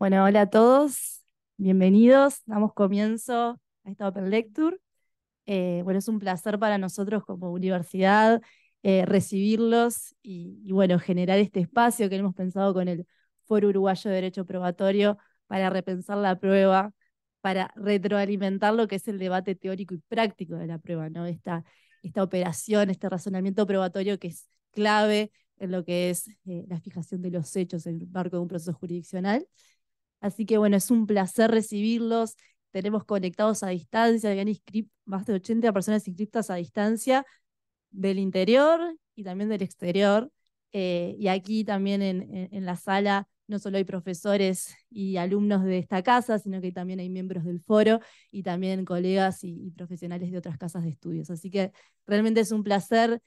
Bueno, hola a todos, bienvenidos, damos comienzo a esta Open Lecture. Eh, bueno, es un placer para nosotros como universidad eh, recibirlos y, bueno, generar este espacio que hemos pensado con el Foro Uruguayo de Derecho Probatorio para repensar la prueba, para retroalimentar lo que es el debate teórico y práctico de la prueba, ¿no? Esta, esta operación, este razonamiento probatorio que es clave en lo que es eh, la fijación de los hechos en el marco de un proceso jurisdiccional. Así que bueno, es un placer recibirlos. Tenemos conectados a distancia, habían más de 80 personas inscriptas a distancia del interior y también del exterior. Eh, y aquí también en, en, la sala no solo hay profesores y alumnos de esta casa, sino que también hay miembros del foro y también colegas y, y, profesionales de otras casas de estudios. Así que realmente es un placer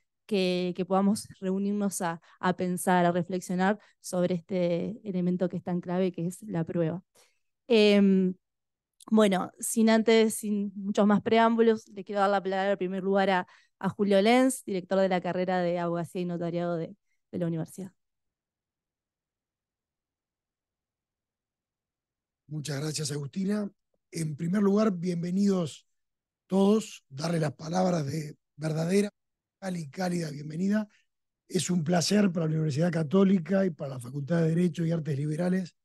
que, podamos reunirnos a, pensar, a reflexionar sobre este elemento que es tan clave, que es la prueba. Em, bueno, sin antes, sin muchos más preámbulos, le quiero dar la palabra en primer lugar a, Julio Lenz, director de la carrera de Abogacía y Notariado de la Universidad. Muchas gracias, Agustina. En primer lugar, bienvenidos todos, darle las palabras de verdadera y cálida bienvenida. Es un placer para la Universidad Católica y para la Facultad de Derecho y Artes Liberales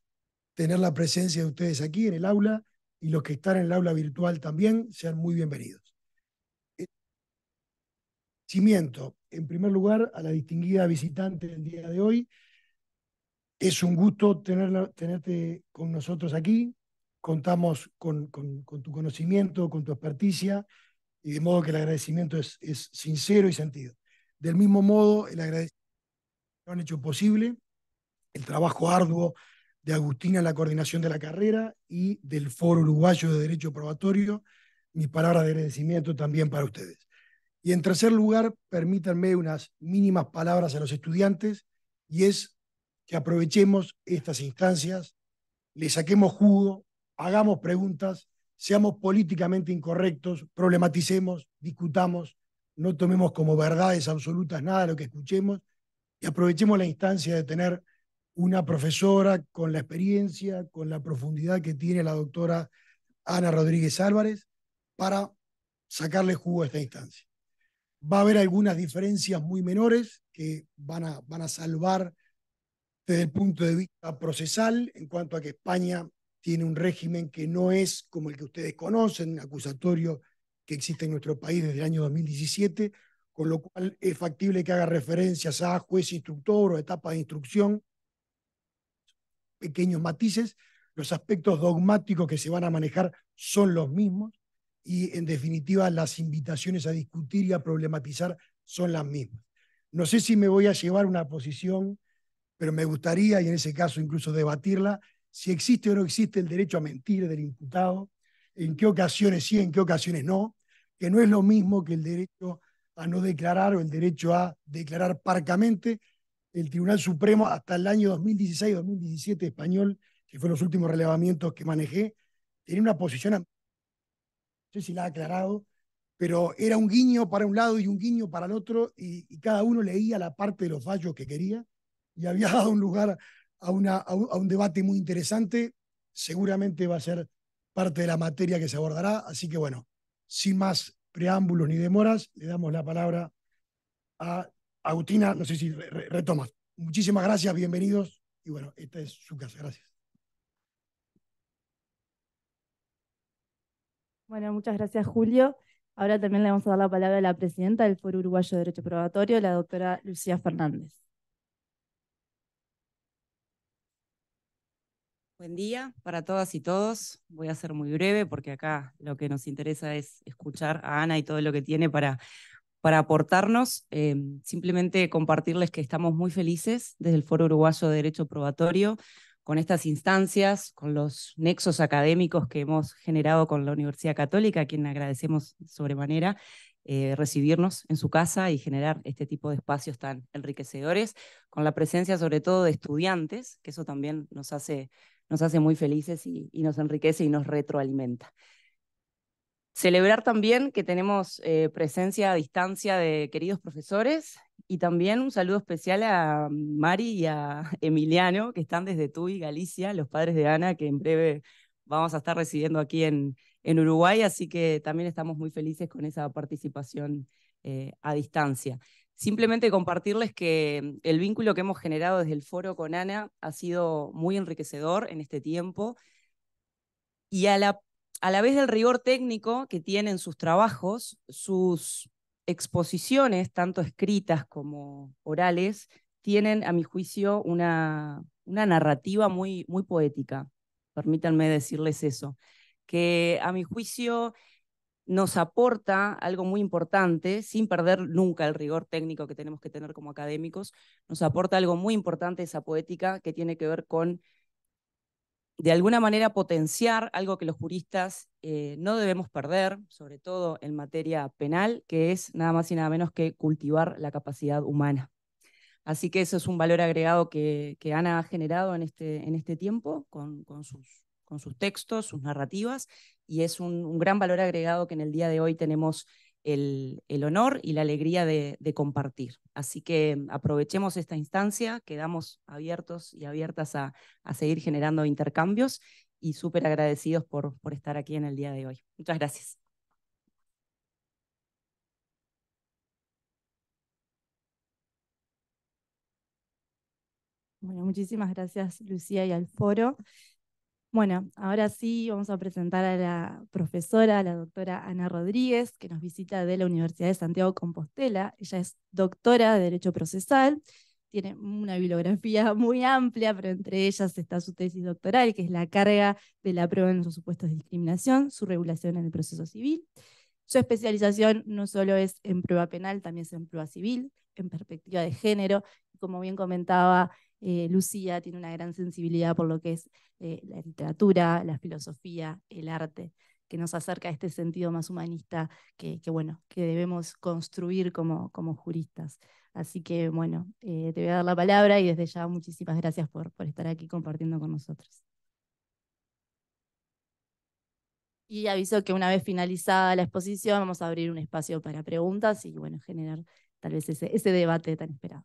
tener la presencia de ustedes aquí en el aula y los que están en el aula virtual también sean muy bienvenidos. Eh, cimiento, en primer lugar, a la distinguida visitante del día de hoy. Es un gusto tenerla, tenerte con nosotros aquí. Contamos con, con tu conocimiento, con tu experticia y de modo que el agradecimiento es, sincero y sentido. Del mismo modo, el agradecimiento han hecho posible, el trabajo arduo de Agustina en la coordinación de la carrera y del Foro Uruguayo de Derecho Probatorio, mis palabras de agradecimiento también para ustedes. Y en tercer lugar, permítanme unas mínimas palabras a los estudiantes y es que aprovechemos estas instancias, le saquemos jugo, hagamos preguntas seamos políticamente incorrectos, problematicemos, discutamos, no tomemos como verdades absolutas nada de lo que escuchemos y aprovechemos la instancia de tener una profesora con la experiencia, con la profundidad que tiene la doctora Ana Rodríguez Álvarez para sacarle jugo a esta instancia. Va a haber algunas diferencias muy menores que van a, van a salvar desde el punto de vista procesal en cuanto a que España tiene un régimen que no es como el que ustedes conocen, acusatorio que existe en nuestro país desde el año 2017, con lo cual es factible que haga referencias a juez instructor o etapa de instrucción, pequeños matices, los aspectos dogmáticos que se van a manejar son los mismos y en definitiva las invitaciones a discutir y a problematizar son las mismas. No sé si me voy a llevar una posición, pero me gustaría, y en ese caso incluso debatirla, si existe o no existe el derecho a mentir del imputado, en qué ocasiones sí, en qué ocasiones no, que no es lo mismo que el derecho a no declarar o el derecho a declarar parcamente. El Tribunal Supremo hasta el año 2016-2017 español, que fueron los últimos relevamientos que manejé, tenía una posición, no sé si la ha aclarado, pero era un guiño para un lado y un guiño para el otro y, cada uno leía la parte de los fallos que quería y había dado un lugar a, un, debate muy interesante. Seguramente va a ser parte de la materia que se abordará. Así que bueno, sin más preámbulos ni demoras, le damos la palabra a Agustina. No sé si retomas. Muchísimas gracias, bienvenidos. Y bueno, esta es su casa. Gracias. Bueno, muchas gracias, Julio. Ahora también le vamos a dar la palabra a la presidenta del Foro Uruguayo de Derecho Probatorio, la doctora Lucía Fernández. Buen día para todas y todos. Voy a ser muy breve porque acá lo que nos interesa es escuchar a Ana y todo lo que tiene para, para aportarnos. Em, simplemente compartirles que estamos muy felices desde el Foro Uruguayo de Derecho Probatorio con estas instancias, con los nexos académicos que hemos generado con la Universidad Católica, a quien agradecemos sobremanera eh, recibirnos en su casa y generar este tipo de espacios tan enriquecedores, con la presencia sobre todo de estudiantes, que eso también nos hace nos hace muy felices y, nos enriquece y nos retroalimenta. Celebrar también que tenemos eh, presencia a distancia de queridos profesores y también un saludo especial a Mari y a Emiliano, que están desde Tuy, Galicia, los padres de Ana, que en breve vamos a estar residiendo aquí en, en Uruguay, así que también estamos muy felices con esa participación eh, a distancia. Simplemente compartirles que mm, el vínculo que hemos generado desde el foro con Ana ha sido muy enriquecedor en este tiempo y a la, a la vez del rigor técnico que tienen sus trabajos, sus exposiciones, tanto escritas como orales, tienen, a mi juicio, una, una narrativa muy, muy poética. Permítanme decirles eso, que a mi juicio nos aporta algo muy importante, sin perder nunca el rigor técnico que tenemos que tener como académicos, nos aporta algo muy importante esa poética que tiene que ver con, de alguna manera, potenciar algo que los juristas eh, no debemos perder, sobre todo en materia penal, que es nada más y nada menos que cultivar la capacidad humana. Así que eso es un valor agregado que, Ana ha generado en este, en este tiempo con sus, con sus textos, sus narrativas, y es un, gran valor agregado que en el día de hoy tenemos el, honor y la alegría de, compartir. Así que aprovechemos esta instancia, quedamos abiertos y abiertas a, seguir generando intercambios y súper agradecidos por, por estar aquí en el día de hoy. Muchas gracias. Bueno, muchísimas gracias Lucía y al foro. Bueno, ahora sí vamos a presentar a la profesora, la doctora Ana Rodríguez, que nos visita de la Universidad de Santiago Compostela. Ella es doctora de Derecho Procesal, tiene una bibliografía muy amplia, pero entre ellas está su tesis doctoral, que es la carga de la prueba en los supuestos de discriminación, su regulación en el proceso civil. Su especialización no solo es en prueba penal, también es en prueba civil, en perspectiva de género. Como bien comentaba eh, Lucía tiene una gran sensibilidad por lo que es eh, la literatura, la filosofía, el arte, que nos acerca a este sentido más humanista que, bueno, que debemos construir como, como juristas. Así que, bueno, eh, te voy a dar la palabra y desde ya muchísimas gracias por, por estar aquí compartiendo con nosotros. Y aviso que una vez finalizada la exposición vamos a abrir un espacio para preguntas y, bueno, generar tal vez ese, ese debate tan esperado.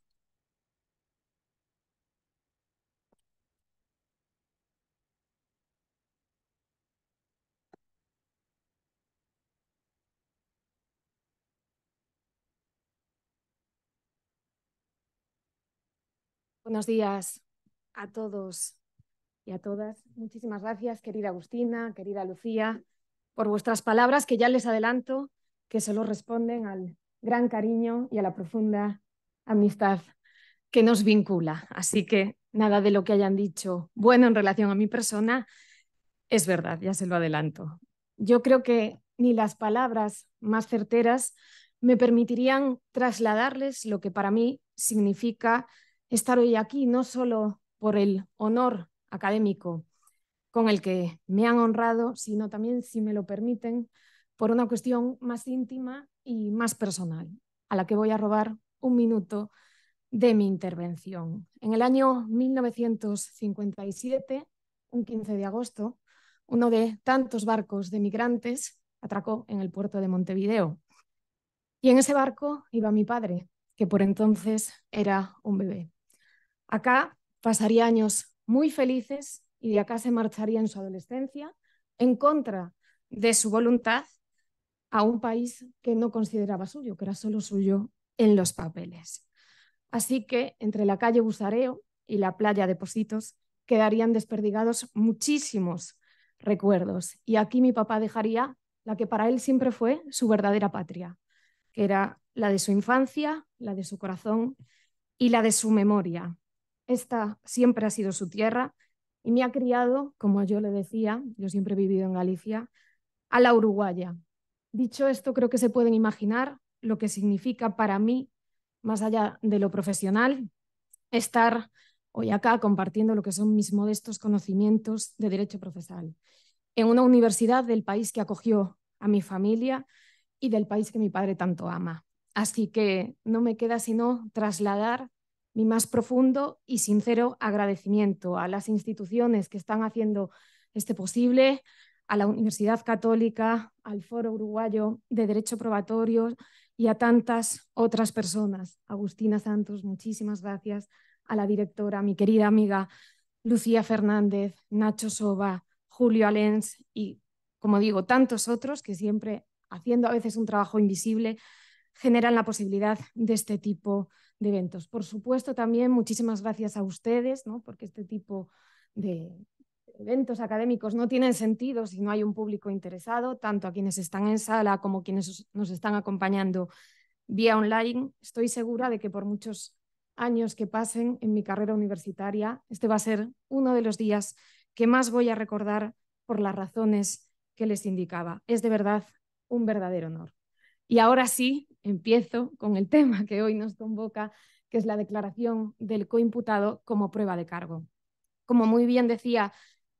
Buenos días a todos y a todas. Muchísimas gracias, querida Agustina, querida Lucía, por vuestras palabras que ya les adelanto que solo responden al gran cariño y a la profunda amistad que nos vincula. Así que nada de lo que hayan dicho bueno en relación a mi persona es verdad, ya se lo adelanto. Yo creo que ni las palabras más certeras me permitirían trasladarles lo que para mí significa estar hoy aquí, no solo por el honor académico con el que me han honrado, sino también, si me lo permiten, por una cuestión más íntima y más personal, a la que voy a robar un minuto de mi intervención. En el año 1957, un 15 de agosto, uno de tantos barcos de migrantes atracó en el puerto de Montevideo. Y en ese barco iba mi padre, que por entonces era un bebé. Acá pasaría años muy felices y de acá se marcharía en su adolescencia en contra de su voluntad a un país que no consideraba suyo, que era solo suyo en los papeles. Así que entre la calle Busareo y la playa de Positos quedarían desperdigados muchísimos recuerdos. Y aquí mi papá dejaría la que para él siempre fue su verdadera patria, que era la de su infancia, la de su corazón y la de su memoria. Esta siempre ha sido su tierra y me ha criado, como yo le decía, yo siempre he vivido en Galicia, a la uruguaya. Dicho esto, creo que se pueden imaginar lo que significa para mí, más allá de lo profesional, estar hoy acá compartiendo lo que son mis modestos conocimientos de derecho profesional en una universidad del país que acogió a mi familia y del país que mi padre tanto ama. Así que no me queda sino trasladar mi más profundo y sincero agradecimiento a las instituciones que están haciendo este posible, a la Universidad Católica, al Foro Uruguayo de Derecho Probatorio y a tantas otras personas. Agustina Santos, muchísimas gracias. A la directora, mi querida amiga Lucía Fernández, Nacho Soba, Julio Alens y, como digo, tantos otros que siempre, haciendo a veces un trabajo invisible, generan la posibilidad de este tipo de eventos. Por supuesto, también muchísimas gracias a ustedes, ¿no? porque este tipo de eventos académicos no tienen sentido si no hay un público interesado, tanto a quienes están en sala como quienes nos están acompañando vía online. Estoy segura de que por muchos años que pasen en mi carrera universitaria, este va a ser uno de los días que más voy a recordar por las razones que les indicaba. Es de verdad un verdadero honor. Y ahora sí, empiezo con el tema que hoy nos convoca, que es la declaración del coimputado como prueba de cargo. Como muy bien decía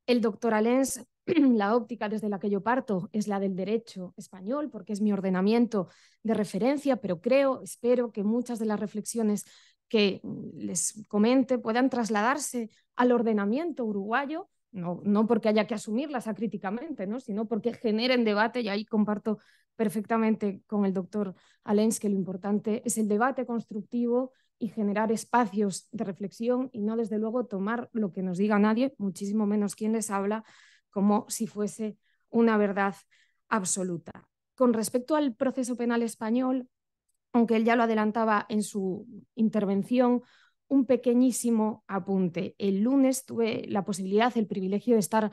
el doctor Alens, la óptica desde la que yo parto es la del derecho español, porque es mi ordenamiento de referencia, pero creo, espero que muchas de las reflexiones que les comente puedan trasladarse al ordenamiento uruguayo, no, porque haya que asumirlas acríticamente, sino porque generen debate y ahí comparto perfectamente con el doctor Alens que lo importante es el debate constructivo y generar espacios de reflexión y no desde luego tomar lo que nos diga nadie, muchísimo menos quien les habla, como si fuese una verdad absoluta. Con respecto al proceso penal español, aunque él ya lo adelantaba en su intervención, un pequeñísimo apunte. El lunes tuve la posibilidad, el privilegio de estar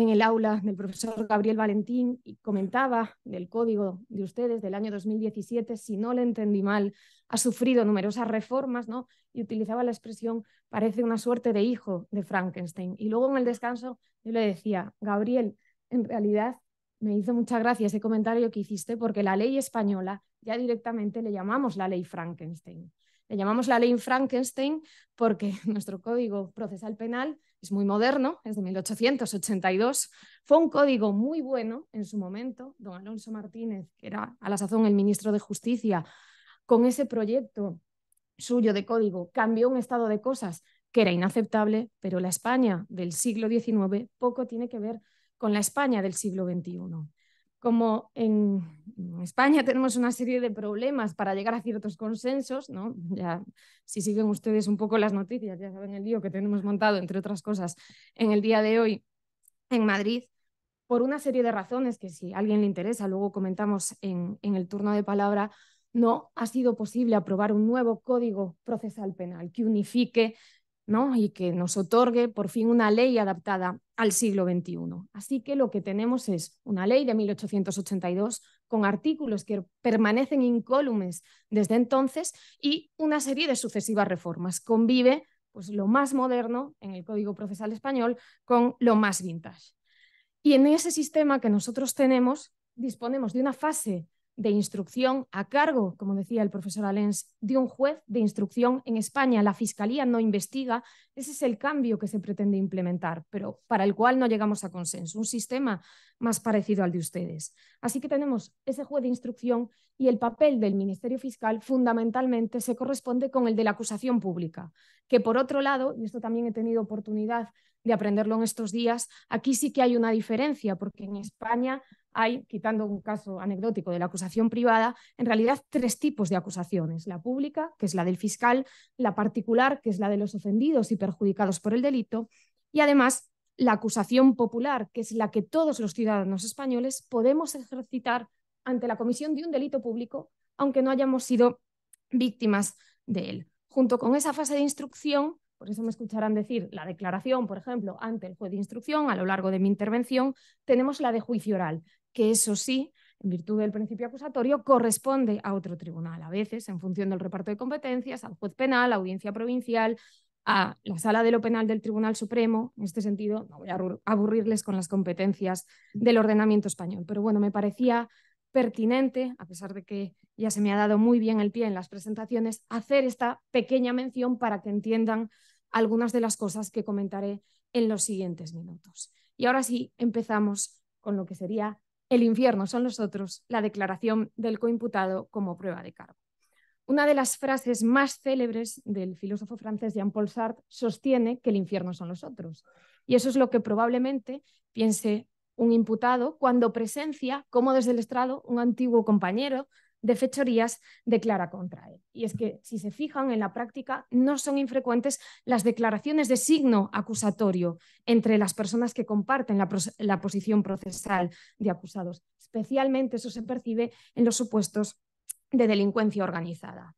en el aula del profesor Gabriel Valentín y comentaba del código de ustedes del año 2017, si no le entendí mal, ha sufrido numerosas reformas, ¿no? Y utilizaba la expresión, parece una suerte de hijo de Frankenstein. Y luego en el descanso yo le decía, Gabriel, en realidad me hizo mucha gracia ese comentario que hiciste porque la ley española ya directamente le llamamos la ley Frankenstein. Le llamamos la ley Frankenstein porque nuestro código procesal penal es muy moderno, es de 1882. Fue un código muy bueno en su momento. Don Alonso Martínez, que era a la sazón el ministro de Justicia, con ese proyecto suyo de código cambió un estado de cosas que era inaceptable, pero la España del siglo XIX poco tiene que ver con la España del siglo XXI como en España tenemos una serie de problemas para llegar a ciertos consensos, ¿no? Ya, si siguen ustedes un poco las noticias, ya saben el lío que tenemos montado, entre otras cosas, en el día de hoy en Madrid, por una serie de razones que si a alguien le interesa, luego comentamos en el turno de palabra, no ha sido posible aprobar un nuevo código procesal penal que unifique y que nos otorgue por fin una ley adaptada al siglo XXI. Así que lo que tenemos es una ley de 1882 con artículos que permanecen incólumes desde entonces y una serie de sucesivas reformas. Convive pues, lo más moderno en el Código Procesal Español con lo más vintage. Y en ese sistema que nosotros tenemos, disponemos de una fase de instrucción a cargo, como decía el profesor Alens, de un juez de instrucción en España. La Fiscalía no investiga. Ese es el cambio que se pretende implementar, pero para el cual no llegamos a consenso. Un sistema más parecido al de ustedes. Así que tenemos ese juez de instrucción y el papel del Ministerio Fiscal fundamentalmente se corresponde con el de la acusación pública, que por otro lado, y esto también he tenido oportunidad de aprenderlo en estos días, aquí sí que hay una diferencia, porque en España hay, quitando un caso anecdótico de la acusación privada, en realidad tres tipos de acusaciones. La pública, que es la del fiscal, la particular, que es la de los ofendidos y perjudicados por el delito, y además la acusación popular, que es la que todos los ciudadanos españoles podemos ejercitar ante la comisión de un delito público, aunque no hayamos sido víctimas de él. Junto con esa fase de instrucción, por eso me escucharán decir la declaración, por ejemplo, ante el juez de instrucción, a lo largo de mi intervención, tenemos la de juicio oral, que eso sí, en virtud del principio acusatorio, corresponde a otro tribunal, a veces en función del reparto de competencias, al juez penal, a audiencia provincial, a la sala de lo penal del Tribunal Supremo. En este sentido, no voy a aburrirles con las competencias del ordenamiento español, pero bueno, me parecía pertinente, a pesar de que ya se me ha dado muy bien el pie en las presentaciones, hacer esta pequeña mención para que entiendan algunas de las cosas que comentaré en los siguientes minutos. Y ahora sí, empezamos con lo que sería el infierno son los otros, la declaración del coimputado como prueba de cargo. Una de las frases más célebres del filósofo francés Jean-Paul Sartre sostiene que el infierno son los otros. Y eso es lo que probablemente piense un imputado cuando presencia como desde el estrado un antiguo compañero de fechorías declara contra él. Y es que, si se fijan en la práctica, no son infrecuentes las declaraciones de signo acusatorio entre las personas que comparten la, la posición procesal de acusados. Especialmente eso se percibe en los supuestos de delincuencia organizada.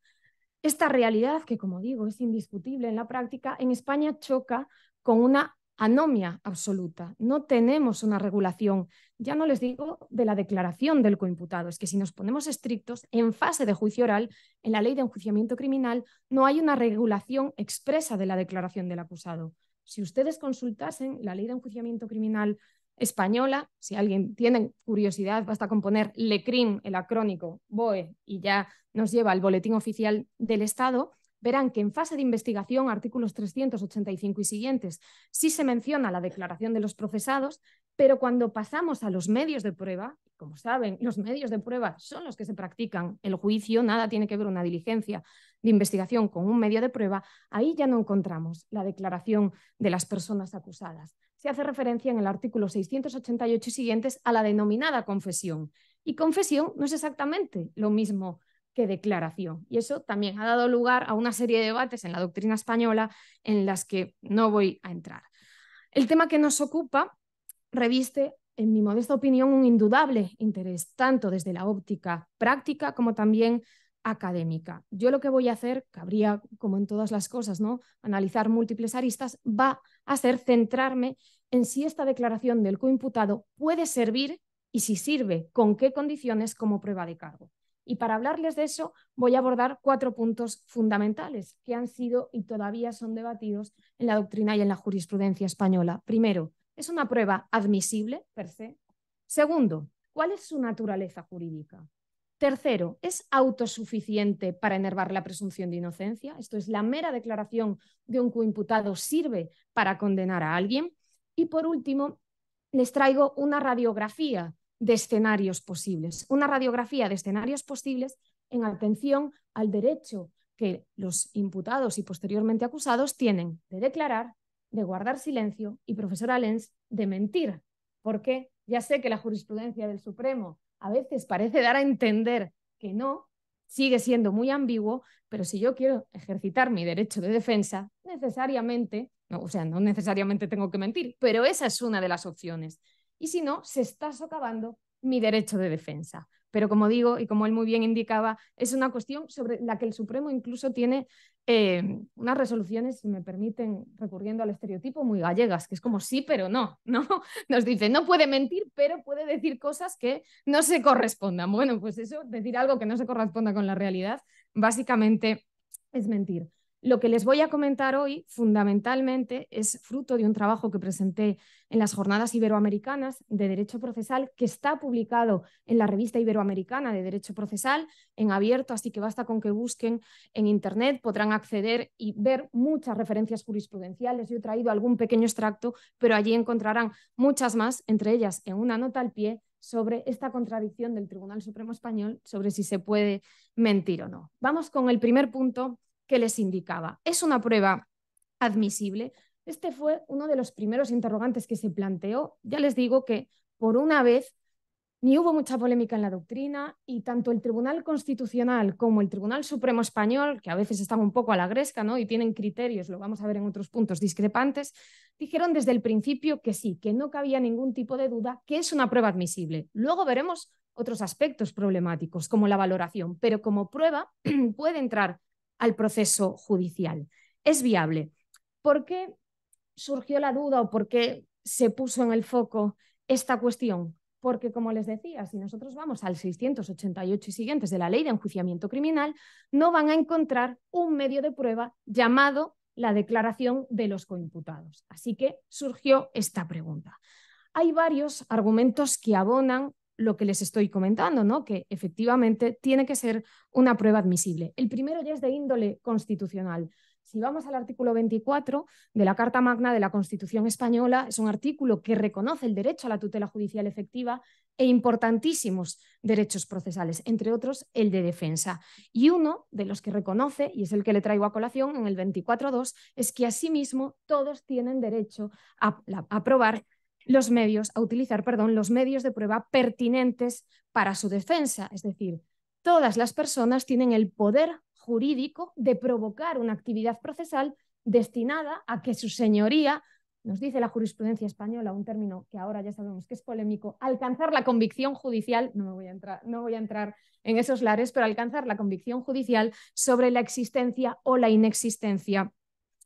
Esta realidad, que como digo es indiscutible en la práctica, en España choca con una anomia absoluta. No tenemos una regulación, ya no les digo de la declaración del coimputado, es que si nos ponemos estrictos, en fase de juicio oral, en la ley de enjuiciamiento criminal, no hay una regulación expresa de la declaración del acusado. Si ustedes consultasen la ley de enjuiciamiento criminal española, si alguien tiene curiosidad, basta con poner LECRIM, el acrónico BOE, y ya nos lleva al boletín oficial del Estado, verán que en fase de investigación, artículos 385 y siguientes, sí se menciona la declaración de los procesados, pero cuando pasamos a los medios de prueba, como saben, los medios de prueba son los que se practican el juicio, nada tiene que ver una diligencia de investigación con un medio de prueba, ahí ya no encontramos la declaración de las personas acusadas. Se hace referencia en el artículo 688 y siguientes a la denominada confesión. Y confesión no es exactamente lo mismo que declaración. Y eso también ha dado lugar a una serie de debates en la doctrina española en las que no voy a entrar. El tema que nos ocupa reviste, en mi modesta opinión, un indudable interés, tanto desde la óptica práctica como también académica. Yo lo que voy a hacer, cabría como en todas las cosas, ¿no? analizar múltiples aristas, va a ser centrarme en si esta declaración del coimputado puede servir y si sirve, con qué condiciones como prueba de cargo. Y para hablarles de eso voy a abordar cuatro puntos fundamentales que han sido y todavía son debatidos en la doctrina y en la jurisprudencia española. Primero, ¿es una prueba admisible per se? Segundo, ¿cuál es su naturaleza jurídica? Tercero, ¿es autosuficiente para enervar la presunción de inocencia? Esto es, la mera declaración de un coimputado sirve para condenar a alguien. Y por último, les traigo una radiografía de escenarios posibles, una radiografía de escenarios posibles en atención al derecho que los imputados y posteriormente acusados tienen de declarar, de guardar silencio y, profesora Lenz, de mentir. Porque ya sé que la jurisprudencia del Supremo a veces parece dar a entender que no, sigue siendo muy ambiguo, pero si yo quiero ejercitar mi derecho de defensa, necesariamente, o sea, no necesariamente tengo que mentir, pero esa es una de las opciones y si no, se está socavando mi derecho de defensa. Pero como digo, y como él muy bien indicaba, es una cuestión sobre la que el Supremo incluso tiene eh, unas resoluciones, si me permiten, recurriendo al estereotipo, muy gallegas, que es como sí, pero no, ¿no? Nos dice, no puede mentir, pero puede decir cosas que no se correspondan. Bueno, pues eso, decir algo que no se corresponda con la realidad, básicamente es mentir. Lo que les voy a comentar hoy fundamentalmente es fruto de un trabajo que presenté en las Jornadas Iberoamericanas de Derecho Procesal, que está publicado en la revista Iberoamericana de Derecho Procesal en abierto, así que basta con que busquen en Internet, podrán acceder y ver muchas referencias jurisprudenciales. Yo he traído algún pequeño extracto, pero allí encontrarán muchas más, entre ellas en una nota al pie sobre esta contradicción del Tribunal Supremo Español sobre si se puede mentir o no. Vamos con el primer punto que les indicaba. ¿Es una prueba admisible? Este fue uno de los primeros interrogantes que se planteó. Ya les digo que por una vez ni hubo mucha polémica en la doctrina y tanto el Tribunal Constitucional como el Tribunal Supremo Español, que a veces están un poco a la gresca ¿no? y tienen criterios, lo vamos a ver en otros puntos discrepantes, dijeron desde el principio que sí, que no cabía ningún tipo de duda, que es una prueba admisible. Luego veremos otros aspectos problemáticos, como la valoración, pero como prueba puede entrar al proceso judicial. Es viable. ¿Por qué surgió la duda o por qué se puso en el foco esta cuestión? Porque, como les decía, si nosotros vamos al 688 y siguientes de la ley de enjuiciamiento criminal, no van a encontrar un medio de prueba llamado la declaración de los coimputados. Así que surgió esta pregunta. Hay varios argumentos que abonan lo que les estoy comentando, ¿no? que efectivamente tiene que ser una prueba admisible. El primero ya es de índole constitucional. Si vamos al artículo 24 de la Carta Magna de la Constitución Española, es un artículo que reconoce el derecho a la tutela judicial efectiva e importantísimos derechos procesales, entre otros el de defensa. Y uno de los que reconoce, y es el que le traigo a colación en el 24.2, es que asimismo todos tienen derecho a, a probar los medios, a utilizar perdón, los medios de prueba pertinentes para su defensa. Es decir, todas las personas tienen el poder jurídico de provocar una actividad procesal destinada a que su señoría, nos dice la jurisprudencia española, un término que ahora ya sabemos que es polémico, alcanzar la convicción judicial, no, me voy, a entrar, no voy a entrar en esos lares, pero alcanzar la convicción judicial sobre la existencia o la inexistencia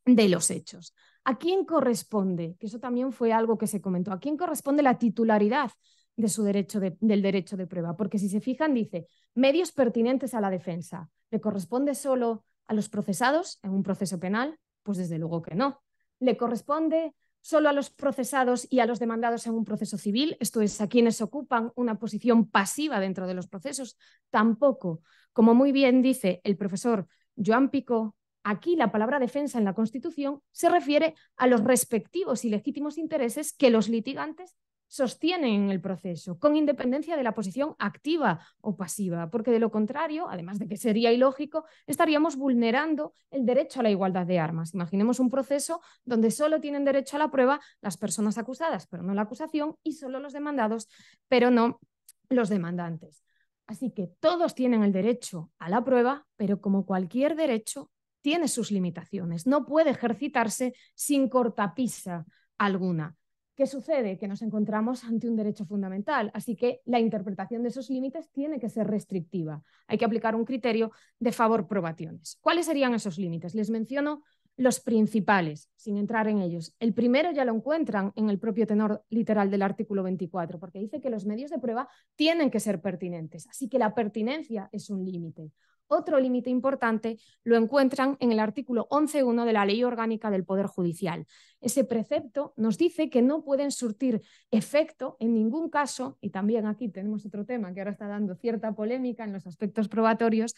de los hechos. ¿A quién corresponde? Que eso también fue algo que se comentó. ¿A quién corresponde la titularidad de su derecho del derecho de prueba? Porque si se fijan, dice medios pertinentes a la defensa. ¿Le corresponde solo a los procesados en un proceso penal? Pues desde luego que no. ¿Le corresponde solo a los procesados y a los demandados en un proceso civil? Esto es, a quienes ocupan una posición pasiva dentro de los procesos. Tampoco. Como muy bien dice el profesor Joan Pico, Aquí la palabra defensa en la Constitución se refiere a los respectivos y legítimos intereses que los litigantes sostienen en el proceso, con independencia de la posición activa o pasiva, porque de lo contrario, además de que sería ilógico, estaríamos vulnerando el derecho a la igualdad de armas. Imaginemos un proceso donde solo tienen derecho a la prueba las personas acusadas, pero no la acusación, y solo los demandados, pero no los demandantes. Así que todos tienen el derecho a la prueba, pero como cualquier derecho, tiene sus limitaciones, no puede ejercitarse sin cortapisa alguna. ¿Qué sucede? Que nos encontramos ante un derecho fundamental, así que la interpretación de esos límites tiene que ser restrictiva. Hay que aplicar un criterio de favor probaciones. ¿Cuáles serían esos límites? Les menciono los principales, sin entrar en ellos. El primero ya lo encuentran en el propio tenor literal del artículo 24, porque dice que los medios de prueba tienen que ser pertinentes, así que la pertinencia es un límite. Otro límite importante lo encuentran en el artículo 11.1 de la Ley Orgánica del Poder Judicial. Ese precepto nos dice que no pueden surtir efecto en ningún caso, y también aquí tenemos otro tema que ahora está dando cierta polémica en los aspectos probatorios,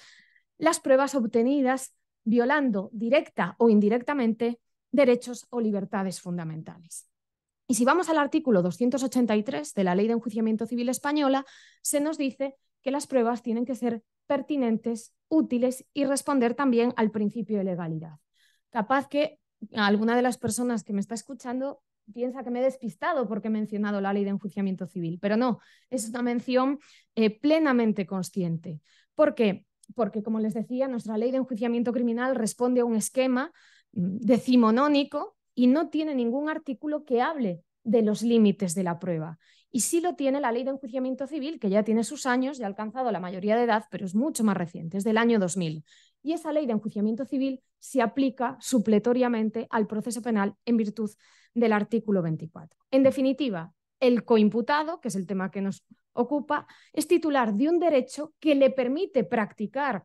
las pruebas obtenidas violando directa o indirectamente derechos o libertades fundamentales. Y si vamos al artículo 283 de la Ley de Enjuiciamiento Civil Española, se nos dice que las pruebas tienen que ser pertinentes, útiles y responder también al principio de legalidad. Capaz que alguna de las personas que me está escuchando piensa que me he despistado porque he mencionado la ley de enjuiciamiento civil, pero no, es una mención eh, plenamente consciente. ¿Por qué? Porque, como les decía, nuestra ley de enjuiciamiento criminal responde a un esquema mm, decimonónico y no tiene ningún artículo que hable de los límites de la prueba. Y sí lo tiene la ley de enjuiciamiento civil, que ya tiene sus años, ya ha alcanzado la mayoría de edad, pero es mucho más reciente, es del año 2000. Y esa ley de enjuiciamiento civil se aplica supletoriamente al proceso penal en virtud del artículo 24. En definitiva, el coimputado, que es el tema que nos ocupa, es titular de un derecho que le permite practicar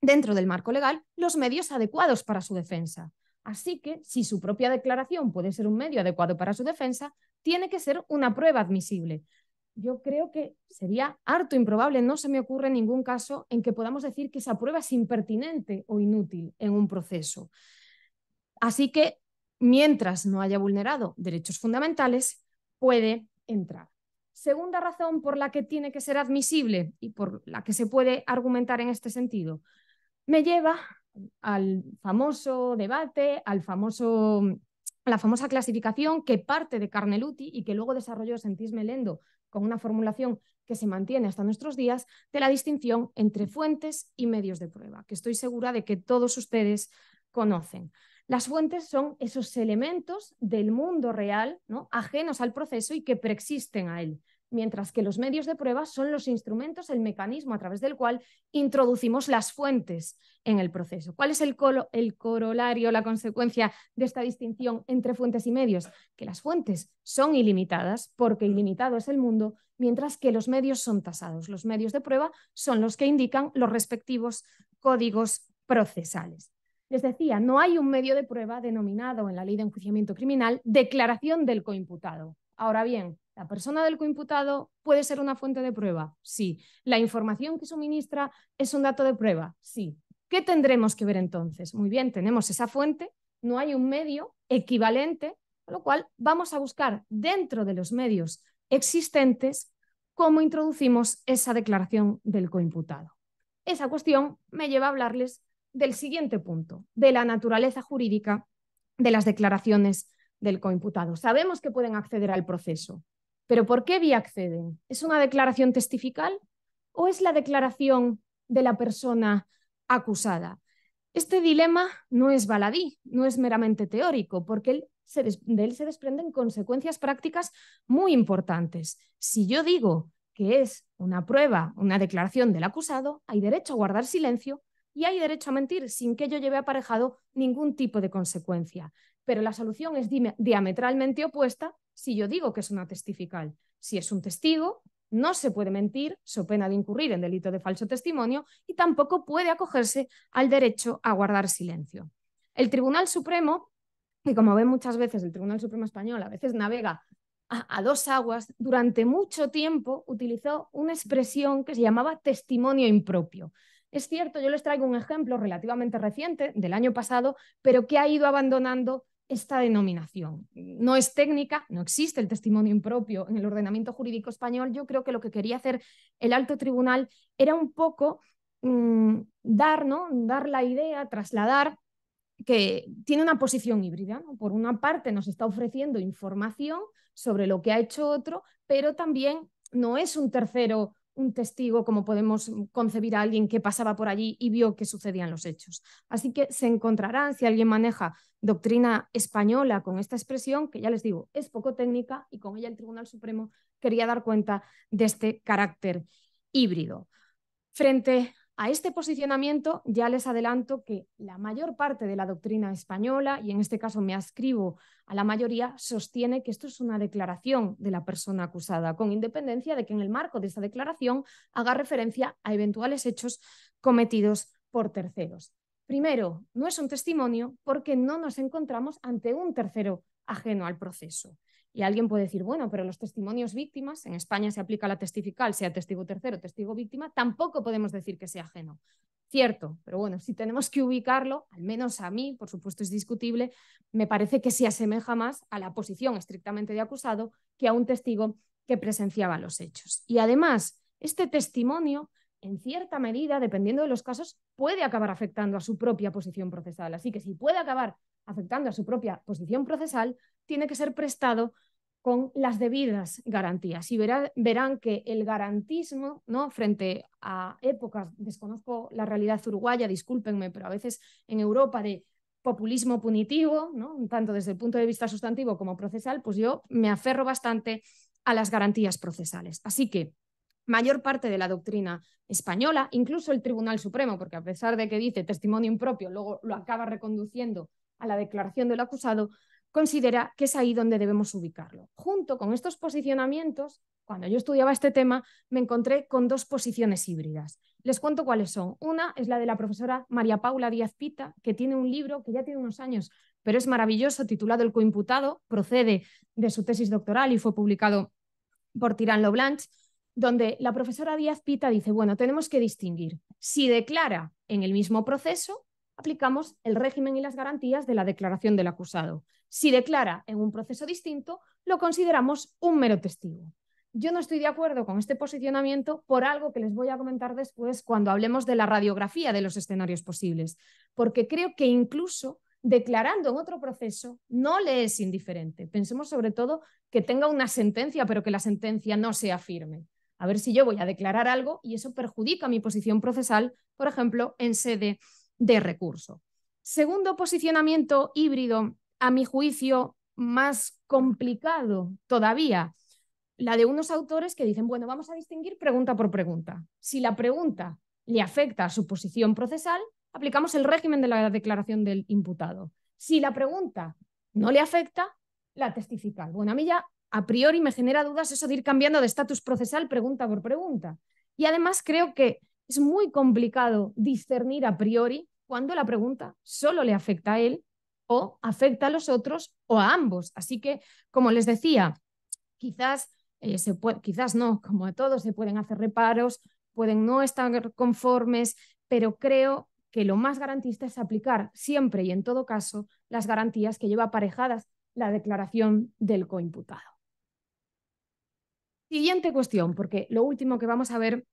dentro del marco legal los medios adecuados para su defensa. Así que, si su propia declaración puede ser un medio adecuado para su defensa, tiene que ser una prueba admisible. Yo creo que sería harto improbable, no se me ocurre ningún caso en que podamos decir que esa prueba es impertinente o inútil en un proceso. Así que, mientras no haya vulnerado derechos fundamentales, puede entrar. Segunda razón por la que tiene que ser admisible y por la que se puede argumentar en este sentido, me lleva al famoso debate, al la famosa clasificación que parte de Carneluti y que luego desarrolló Sentís Melendo con una formulación que se mantiene hasta nuestros días de la distinción entre fuentes y medios de prueba, que estoy segura de que todos ustedes conocen. Las fuentes son esos elementos del mundo real, ¿no? ajenos al proceso y que preexisten a él mientras que los medios de prueba son los instrumentos, el mecanismo a través del cual introducimos las fuentes en el proceso. ¿Cuál es el, corolario, la consecuencia de esta distinción entre fuentes y medios? Que las fuentes son ilimitadas, porque ilimitado es el mundo, mientras que los medios son tasados. Los medios de prueba son los que indican los respectivos códigos procesales. Les decía, no hay un medio de prueba denominado en la ley de enjuiciamiento criminal declaración del coimputado. Ahora bien, ¿La persona del coimputado puede ser una fuente de prueba? Sí. ¿La información que suministra es un dato de prueba? Sí. ¿Qué tendremos que ver entonces? Muy bien, tenemos esa fuente, no hay un medio equivalente, con lo cual vamos a buscar dentro de los medios existentes cómo introducimos esa declaración del coimputado. Esa cuestión me lleva a hablarles del siguiente punto, de la naturaleza jurídica de las declaraciones del coimputado. Sabemos que pueden acceder al proceso, pero ¿por qué VIA acceden? ¿Es una declaración testifical o es la declaración de la persona acusada? Este dilema no es baladí, no es meramente teórico, porque de él se desprenden consecuencias prácticas muy importantes. Si yo digo que es una prueba, una declaración del acusado, hay derecho a guardar silencio y hay derecho a mentir sin que yo lleve aparejado ningún tipo de consecuencia. Pero la solución es diametralmente opuesta si yo digo que es una testifical. Si es un testigo, no se puede mentir, so pena de incurrir en delito de falso testimonio, y tampoco puede acogerse al derecho a guardar silencio. El Tribunal Supremo, que como ven muchas veces, el Tribunal Supremo Español a veces navega a dos aguas, durante mucho tiempo utilizó una expresión que se llamaba testimonio impropio. Es cierto, yo les traigo un ejemplo relativamente reciente del año pasado, pero que ha ido abandonando esta denominación. No es técnica, no existe el testimonio impropio en el ordenamiento jurídico español. Yo creo que lo que quería hacer el alto tribunal era un poco mm, dar, ¿no? dar la idea, trasladar que tiene una posición híbrida. Por una parte nos está ofreciendo información sobre lo que ha hecho otro, pero también no es un tercero un testigo, como podemos concebir a alguien que pasaba por allí y vio que sucedían los hechos. Así que se encontrarán, si alguien maneja doctrina española con esta expresión, que ya les digo, es poco técnica y con ella el Tribunal Supremo quería dar cuenta de este carácter híbrido. Frente a este posicionamiento ya les adelanto que la mayor parte de la doctrina española, y en este caso me ascribo a la mayoría, sostiene que esto es una declaración de la persona acusada, con independencia de que en el marco de esta declaración haga referencia a eventuales hechos cometidos por terceros. Primero, no es un testimonio porque no nos encontramos ante un tercero ajeno al proceso. Y alguien puede decir, bueno, pero los testimonios víctimas, en España se aplica la testifical, sea testigo tercero, testigo víctima, tampoco podemos decir que sea ajeno. Cierto, pero bueno, si tenemos que ubicarlo, al menos a mí, por supuesto es discutible, me parece que se asemeja más a la posición estrictamente de acusado que a un testigo que presenciaba los hechos. Y además, este testimonio, en cierta medida, dependiendo de los casos, puede acabar afectando a su propia posición procesal. Así que si puede acabar afectando a su propia posición procesal, tiene que ser prestado con las debidas garantías. Y verán que el garantismo, ¿no? frente a épocas, desconozco la realidad uruguaya, discúlpenme, pero a veces en Europa de populismo punitivo, ¿no? tanto desde el punto de vista sustantivo como procesal, pues yo me aferro bastante a las garantías procesales. Así que mayor parte de la doctrina española, incluso el Tribunal Supremo, porque a pesar de que dice testimonio impropio, luego lo acaba reconduciendo a la declaración del acusado, considera que es ahí donde debemos ubicarlo. Junto con estos posicionamientos, cuando yo estudiaba este tema, me encontré con dos posiciones híbridas. Les cuento cuáles son. Una es la de la profesora María Paula Díaz Pita, que tiene un libro que ya tiene unos años, pero es maravilloso, titulado El coimputado, procede de su tesis doctoral y fue publicado por Tirán Loblanche, donde la profesora Díaz Pita dice, bueno, tenemos que distinguir si declara en el mismo proceso, aplicamos el régimen y las garantías de la declaración del acusado. Si declara en un proceso distinto, lo consideramos un mero testigo. Yo no estoy de acuerdo con este posicionamiento por algo que les voy a comentar después cuando hablemos de la radiografía de los escenarios posibles, porque creo que incluso declarando en otro proceso no le es indiferente. Pensemos sobre todo que tenga una sentencia, pero que la sentencia no sea firme. A ver si yo voy a declarar algo y eso perjudica mi posición procesal, por ejemplo, en sede de recurso. Segundo posicionamiento híbrido a mi juicio, más complicado todavía, la de unos autores que dicen, bueno, vamos a distinguir pregunta por pregunta. Si la pregunta le afecta a su posición procesal, aplicamos el régimen de la declaración del imputado. Si la pregunta no le afecta, la testifica. Bueno, a mí ya a priori me genera dudas eso de ir cambiando de estatus procesal pregunta por pregunta. Y además creo que es muy complicado discernir a priori cuando la pregunta solo le afecta a él o afecta a los otros o a ambos. Así que, como les decía, quizás, eh, quizás no, como a todos se pueden hacer reparos, pueden no estar conformes, pero creo que lo más garantista es aplicar siempre y en todo caso las garantías que lleva aparejadas la declaración del coimputado. Siguiente cuestión, porque lo último que vamos a ver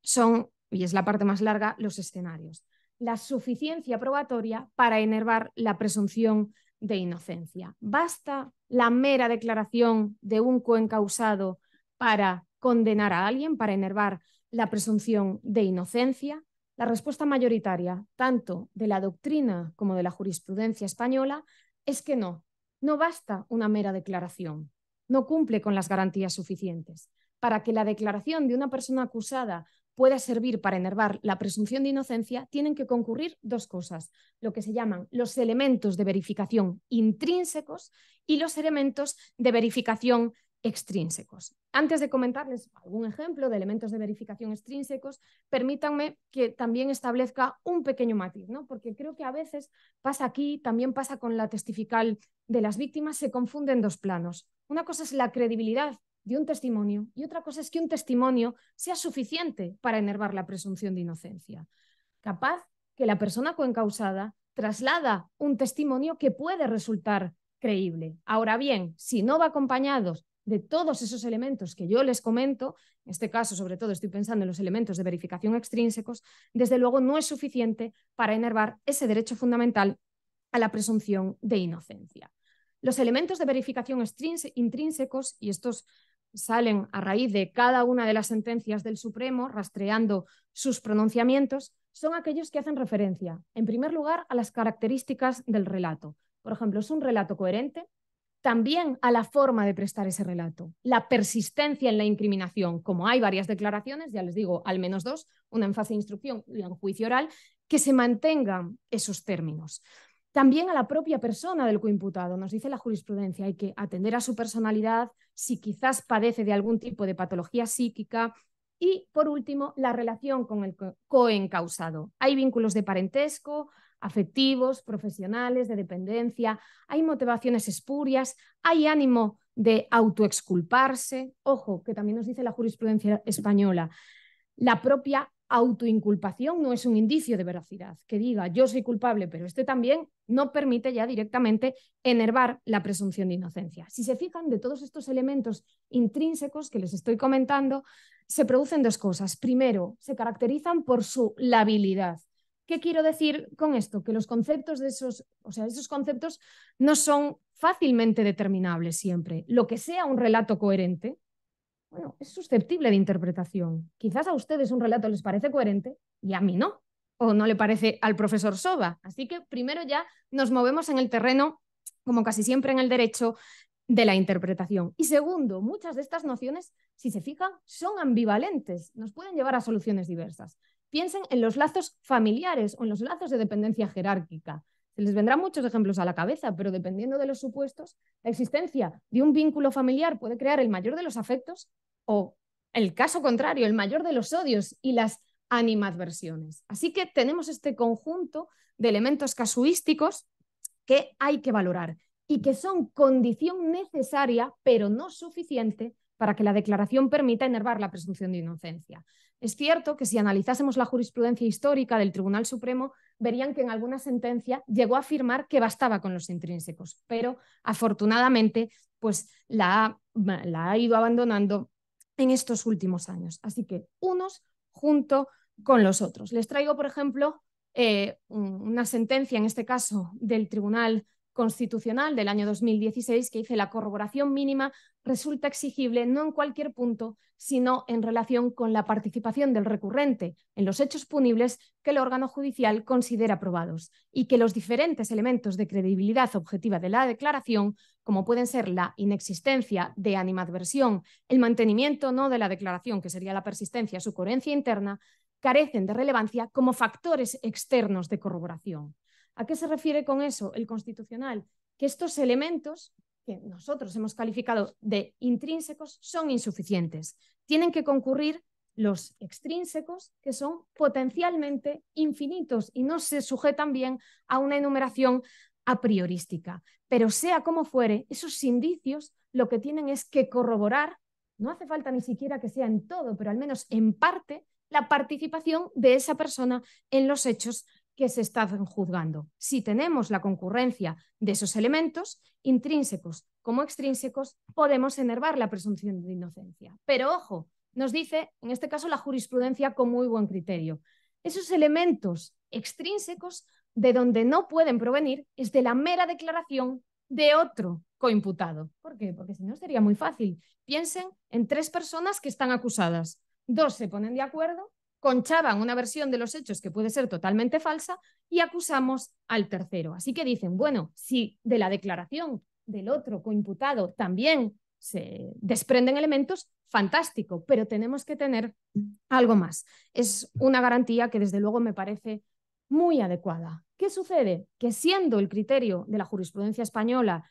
son, y es la parte más larga, los escenarios la suficiencia probatoria para enervar la presunción de inocencia. Basta la mera declaración de un coencausado para condenar a alguien, para enervar la presunción de inocencia. La respuesta mayoritaria, tanto de la doctrina como de la jurisprudencia española, es que no, no basta una mera declaración, no cumple con las garantías suficientes. Para que la declaración de una persona acusada pueda servir para enervar la presunción de inocencia, tienen que concurrir dos cosas, lo que se llaman los elementos de verificación intrínsecos y los elementos de verificación extrínsecos. Antes de comentarles algún ejemplo de elementos de verificación extrínsecos, permítanme que también establezca un pequeño matiz, ¿no? porque creo que a veces pasa aquí, también pasa con la testifical de las víctimas, se confunden dos planos. Una cosa es la credibilidad de un testimonio y otra cosa es que un testimonio sea suficiente para enervar la presunción de inocencia. Capaz que la persona coencausada traslada un testimonio que puede resultar creíble. Ahora bien, si no va acompañado de todos esos elementos que yo les comento, en este caso sobre todo estoy pensando en los elementos de verificación extrínsecos, desde luego no es suficiente para enervar ese derecho fundamental a la presunción de inocencia. Los elementos de verificación intrínsecos, y estos salen a raíz de cada una de las sentencias del Supremo, rastreando sus pronunciamientos, son aquellos que hacen referencia, en primer lugar, a las características del relato. Por ejemplo, es un relato coherente, también a la forma de prestar ese relato, la persistencia en la incriminación, como hay varias declaraciones, ya les digo, al menos dos, una en fase de instrucción y una en juicio oral, que se mantengan esos términos. También a la propia persona del coimputado. Nos dice la jurisprudencia, hay que atender a su personalidad, si quizás padece de algún tipo de patología psíquica. Y por último, la relación con el coencausado. Hay vínculos de parentesco, afectivos, profesionales, de dependencia, hay motivaciones espurias, hay ánimo de autoexculparse. Ojo, que también nos dice la jurisprudencia española, la propia autoinculpación no es un indicio de veracidad. Que diga yo soy culpable, pero este también no permite ya directamente enervar la presunción de inocencia. Si se fijan de todos estos elementos intrínsecos que les estoy comentando, se producen dos cosas. Primero, se caracterizan por su labilidad. ¿Qué quiero decir con esto? Que los conceptos de esos, o sea, esos conceptos no son fácilmente determinables siempre. Lo que sea un relato coherente, bueno, es susceptible de interpretación. Quizás a ustedes un relato les parece coherente y a mí no, o no le parece al profesor Soba. Así que primero ya nos movemos en el terreno, como casi siempre en el derecho, de la interpretación. Y segundo, muchas de estas nociones, si se fijan, son ambivalentes, nos pueden llevar a soluciones diversas. Piensen en los lazos familiares o en los lazos de dependencia jerárquica. Se les vendrán muchos ejemplos a la cabeza, pero dependiendo de los supuestos, la existencia de un vínculo familiar puede crear el mayor de los afectos o, el caso contrario, el mayor de los odios y las animadversiones. Así que tenemos este conjunto de elementos casuísticos que hay que valorar y que son condición necesaria, pero no suficiente, para que la declaración permita enervar la presunción de inocencia. Es cierto que si analizásemos la jurisprudencia histórica del Tribunal Supremo, verían que en alguna sentencia llegó a afirmar que bastaba con los intrínsecos, pero afortunadamente pues la, ha ido abandonando en estos últimos años. Así que unos junto con los otros. Les traigo, por ejemplo, eh, una sentencia, en este caso, del Tribunal Constitucional del año 2016 que dice la corroboración mínima resulta exigible no en cualquier punto, sino en relación con la participación del recurrente en los hechos punibles que el órgano judicial considera aprobados y que los diferentes elementos de credibilidad objetiva de la declaración, como pueden ser la inexistencia de animadversión, el mantenimiento no de la declaración, que sería la persistencia, su coherencia interna, carecen de relevancia como factores externos de corroboración. ¿A qué se refiere con eso el constitucional? Que estos elementos que nosotros hemos calificado de intrínsecos son insuficientes. Tienen que concurrir los extrínsecos, que son potencialmente infinitos y no se sujetan bien a una enumeración a priorística. Pero sea como fuere, esos indicios lo que tienen es que corroborar, no hace falta ni siquiera que sea en todo, pero al menos en parte, la participación de esa persona en los hechos que se están juzgando. Si tenemos la concurrencia de esos elementos, intrínsecos como extrínsecos, podemos enervar la presunción de inocencia. Pero ojo, nos dice, en este caso, la jurisprudencia con muy buen criterio. Esos elementos extrínsecos de donde no pueden provenir es de la mera declaración de otro coimputado. ¿Por qué? Porque si no sería muy fácil. Piensen en tres personas que están acusadas. Dos se ponen de acuerdo conchaban una versión de los hechos que puede ser totalmente falsa y acusamos al tercero. Así que dicen, bueno, si de la declaración del otro coimputado también se desprenden elementos, fantástico, pero tenemos que tener algo más. Es una garantía que desde luego me parece muy adecuada. ¿Qué sucede? Que siendo el criterio de la jurisprudencia española,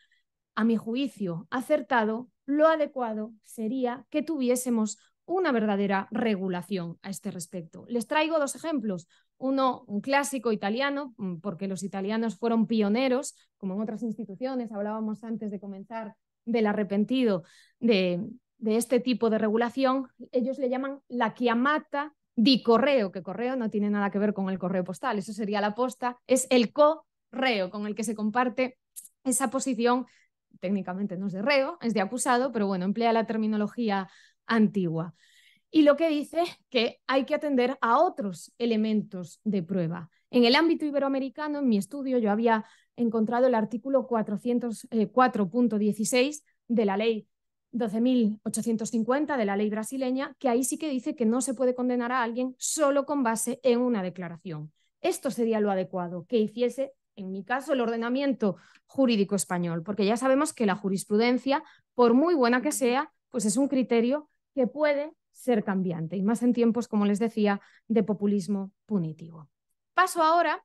a mi juicio, acertado, lo adecuado sería que tuviésemos una verdadera regulación a este respecto. Les traigo dos ejemplos. Uno, un clásico italiano, mm, porque los italianos fueron pioneros, como en otras instituciones, hablábamos antes de comenzar del arrepentido de, este tipo de regulación. Ellos le llaman la chiamata di correo, que correo no tiene nada que ver con el correo postal, eso sería la posta, es el correo con el que se comparte esa posición técnicamente no es de reo, es de acusado, pero bueno, emplea la terminología antigua. Y lo que dice que hay que atender a otros elementos de prueba. En el ámbito iberoamericano, en mi estudio, yo había encontrado el artículo 404.16 eh, de la ley 12.850 de la ley brasileña, que ahí sí que dice que no se puede condenar a alguien solo con base en una declaración. Esto sería lo adecuado, que hiciese, en mi caso, el ordenamiento jurídico español, porque ya sabemos que la jurisprudencia, por muy buena que sea, pues es un criterio que puede ser cambiante, y más en tiempos, como les decía, de populismo punitivo. Paso ahora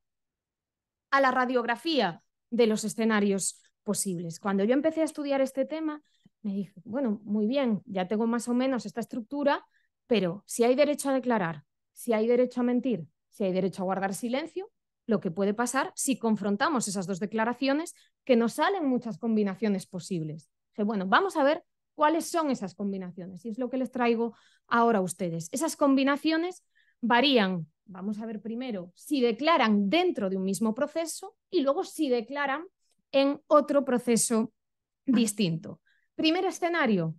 a la radiografía de los escenarios posibles. Cuando yo empecé a estudiar este tema, me dije, bueno, muy bien, ya tengo más o menos esta estructura, pero si hay derecho a declarar, si hay derecho a mentir, si hay derecho a guardar silencio, lo que puede pasar si confrontamos esas dos declaraciones, que nos salen muchas combinaciones posibles. Que, bueno, vamos a ver ¿Cuáles son esas combinaciones? Y es lo que les traigo ahora a ustedes. Esas combinaciones varían. Vamos a ver primero si declaran dentro de un mismo proceso y luego si declaran en otro proceso distinto. Primer escenario,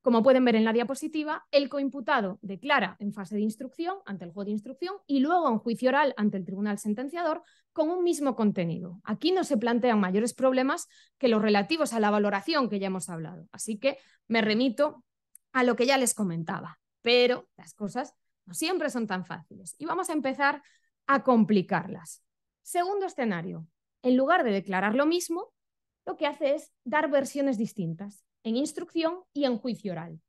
como pueden ver en la diapositiva, el coimputado declara en fase de instrucción ante el juez de instrucción y luego en juicio oral ante el tribunal sentenciador con un mismo contenido. Aquí no se plantean mayores problemas que los relativos a la valoración que ya hemos hablado. Así que me remito a lo que ya les comentaba. Pero las cosas no siempre son tan fáciles y vamos a empezar a complicarlas. Segundo escenario, en lugar de declarar lo mismo, lo que hace es dar versiones distintas en instrucción y en juicio oral.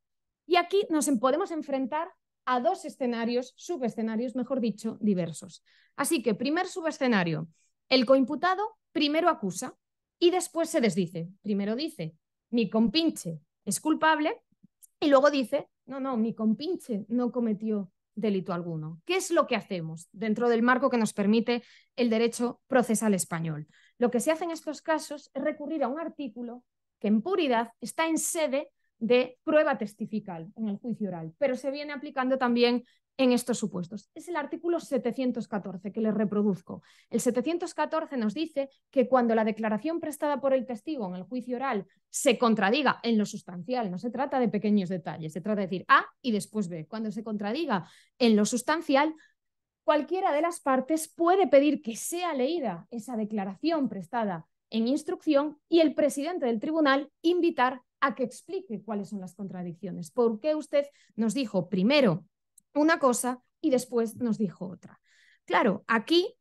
Y aquí nos podemos enfrentar a dos escenarios, subescenarios, mejor dicho, diversos. Así que, primer subescenario, el coimputado primero acusa y después se desdice. Primero dice, mi compinche es culpable y luego dice, no, no, mi compinche no cometió delito alguno. ¿Qué es lo que hacemos dentro del marco que nos permite el derecho procesal español? Lo que se hace en estos casos es recurrir a un artículo que en puridad está en sede de prueba testifical en el juicio oral, pero se viene aplicando también en estos supuestos. Es el artículo 714 que les reproduzco. El 714 nos dice que cuando la declaración prestada por el testigo en el juicio oral se contradiga en lo sustancial, no se trata de pequeños detalles, se trata de decir A y después B. Cuando se contradiga en lo sustancial, cualquiera de las partes puede pedir que sea leída esa declaración prestada en instrucción y el presidente del tribunal invitar a que explique cuáles son las contradicciones, por qué usted nos dijo primero una cosa y después nos dijo otra. Claro, aquí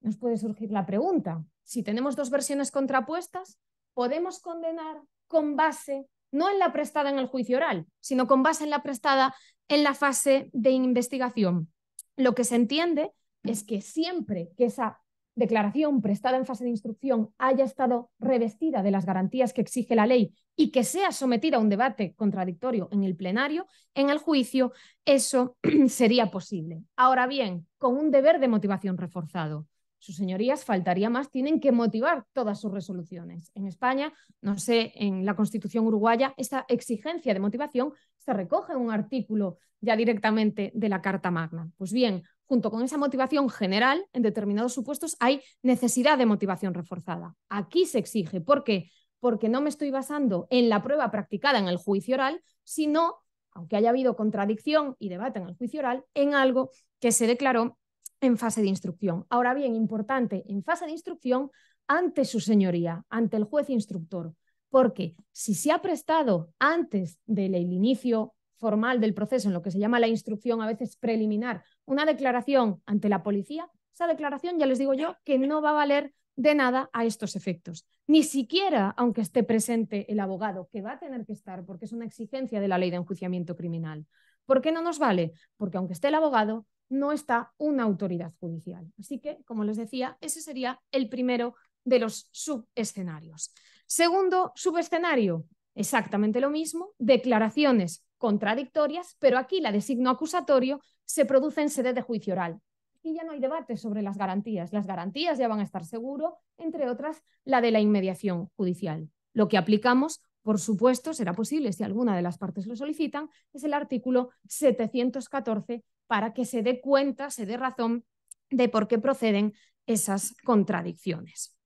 nos puede surgir la pregunta, si tenemos dos versiones contrapuestas, ¿podemos condenar con base, no en la prestada en el juicio oral, sino con base en la prestada en la fase de investigación? Lo que se entiende es que siempre que esa declaración prestada en fase de instrucción haya estado revestida de las garantías que exige la ley y que sea sometida a un debate contradictorio en el plenario, en el juicio, eso sería posible. Ahora bien, con un deber de motivación reforzado. Sus señorías, faltaría más, tienen que motivar todas sus resoluciones. En España, no sé, en la Constitución uruguaya, esta exigencia de motivación se recoge en un artículo ya directamente de la Carta Magna. Pues bien, junto con esa motivación general, en determinados supuestos hay necesidad de motivación reforzada. Aquí se exige. ¿Por qué? Porque no me estoy basando en la prueba practicada en el juicio oral, sino, aunque haya habido contradicción y debate en el juicio oral, en algo que se declaró en fase de instrucción. Ahora bien, importante, en fase de instrucción, ante su señoría, ante el juez instructor, porque si se ha prestado antes del inicio formal del proceso, en lo que se llama la instrucción a veces preliminar una declaración ante la policía, esa declaración ya les digo yo que no va a valer de nada a estos efectos. Ni siquiera aunque esté presente el abogado, que va a tener que estar porque es una exigencia de la ley de enjuiciamiento criminal. ¿Por qué no nos vale? Porque aunque esté el abogado, no está una autoridad judicial. Así que, como les decía, ese sería el primero de los subescenarios. Segundo subescenario, exactamente lo mismo, declaraciones contradictorias, pero aquí la de signo acusatorio se produce en sede de juicio oral. y ya no hay debate sobre las garantías. Las garantías ya van a estar seguro, entre otras, la de la inmediación judicial. Lo que aplicamos, por supuesto, será posible si alguna de las partes lo solicitan, es el artículo 714 para que se dé cuenta, se dé razón de por qué proceden esas contradicciones.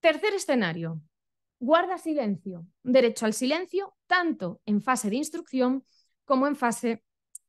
Tercer escenario, guarda silencio, derecho al silencio, tanto en fase de instrucción como en fase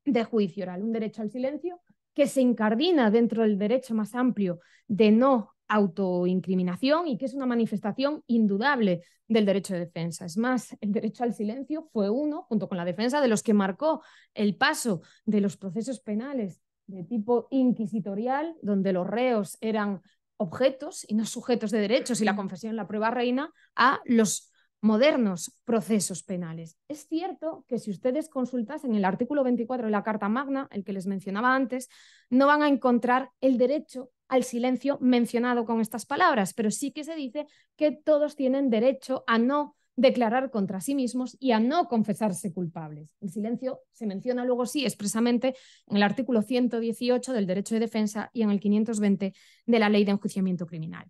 de juicio oral. Un derecho al silencio que se incardina dentro del derecho más amplio de no autoincriminación y que es una manifestación indudable del derecho de defensa. Es más, el derecho al silencio fue uno, junto con la defensa, de los que marcó el paso de los procesos penales de tipo inquisitorial, donde los reos eran objetos y no sujetos de derechos y la mm. confesión, la prueba reina, a los modernos procesos penales. Es cierto que si ustedes consultasen el artículo 24 de la Carta Magna, el que les mencionaba antes, no van a encontrar el derecho al silencio mencionado con estas palabras, pero sí que se dice que todos tienen derecho a no declarar contra sí mismos y a no confesarse culpables. El silencio se menciona luego sí expresamente en el artículo 118 del derecho de defensa y en el 520 de la ley de enjuiciamiento criminal.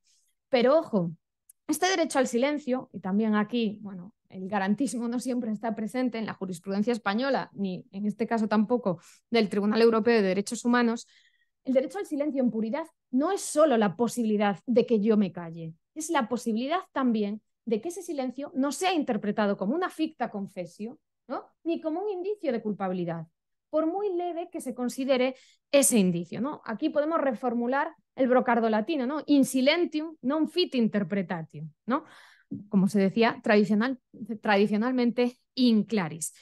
Pero ojo, este derecho al silencio, y también aquí, bueno, el garantismo no siempre está presente en la jurisprudencia española, ni en este caso tampoco del Tribunal Europeo de Derechos Humanos, el derecho al silencio en puridad no es solo la posibilidad de que yo me calle, es la posibilidad también de que ese silencio no sea interpretado como una ficta confesio, ni como un indicio de culpabilidad, por muy leve que se considere ese indicio. Aquí podemos reformular el brocardo latino, ¿no? in silentium non fit interpretatio, como se decía tradicional, tradicionalmente in claris.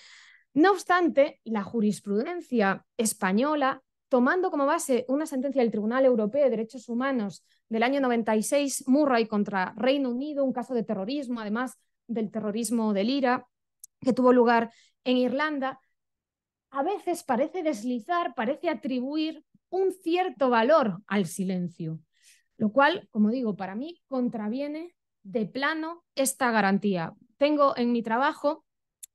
No obstante, la jurisprudencia española, tomando como base una sentencia del Tribunal Europeo de Derechos Humanos del año 96, Murray contra Reino Unido, un caso de terrorismo, además del terrorismo del IRA, que tuvo lugar en Irlanda, a veces parece deslizar, parece atribuir un cierto valor al silencio, lo cual, como digo, para mí contraviene de plano esta garantía. Tengo en mi trabajo,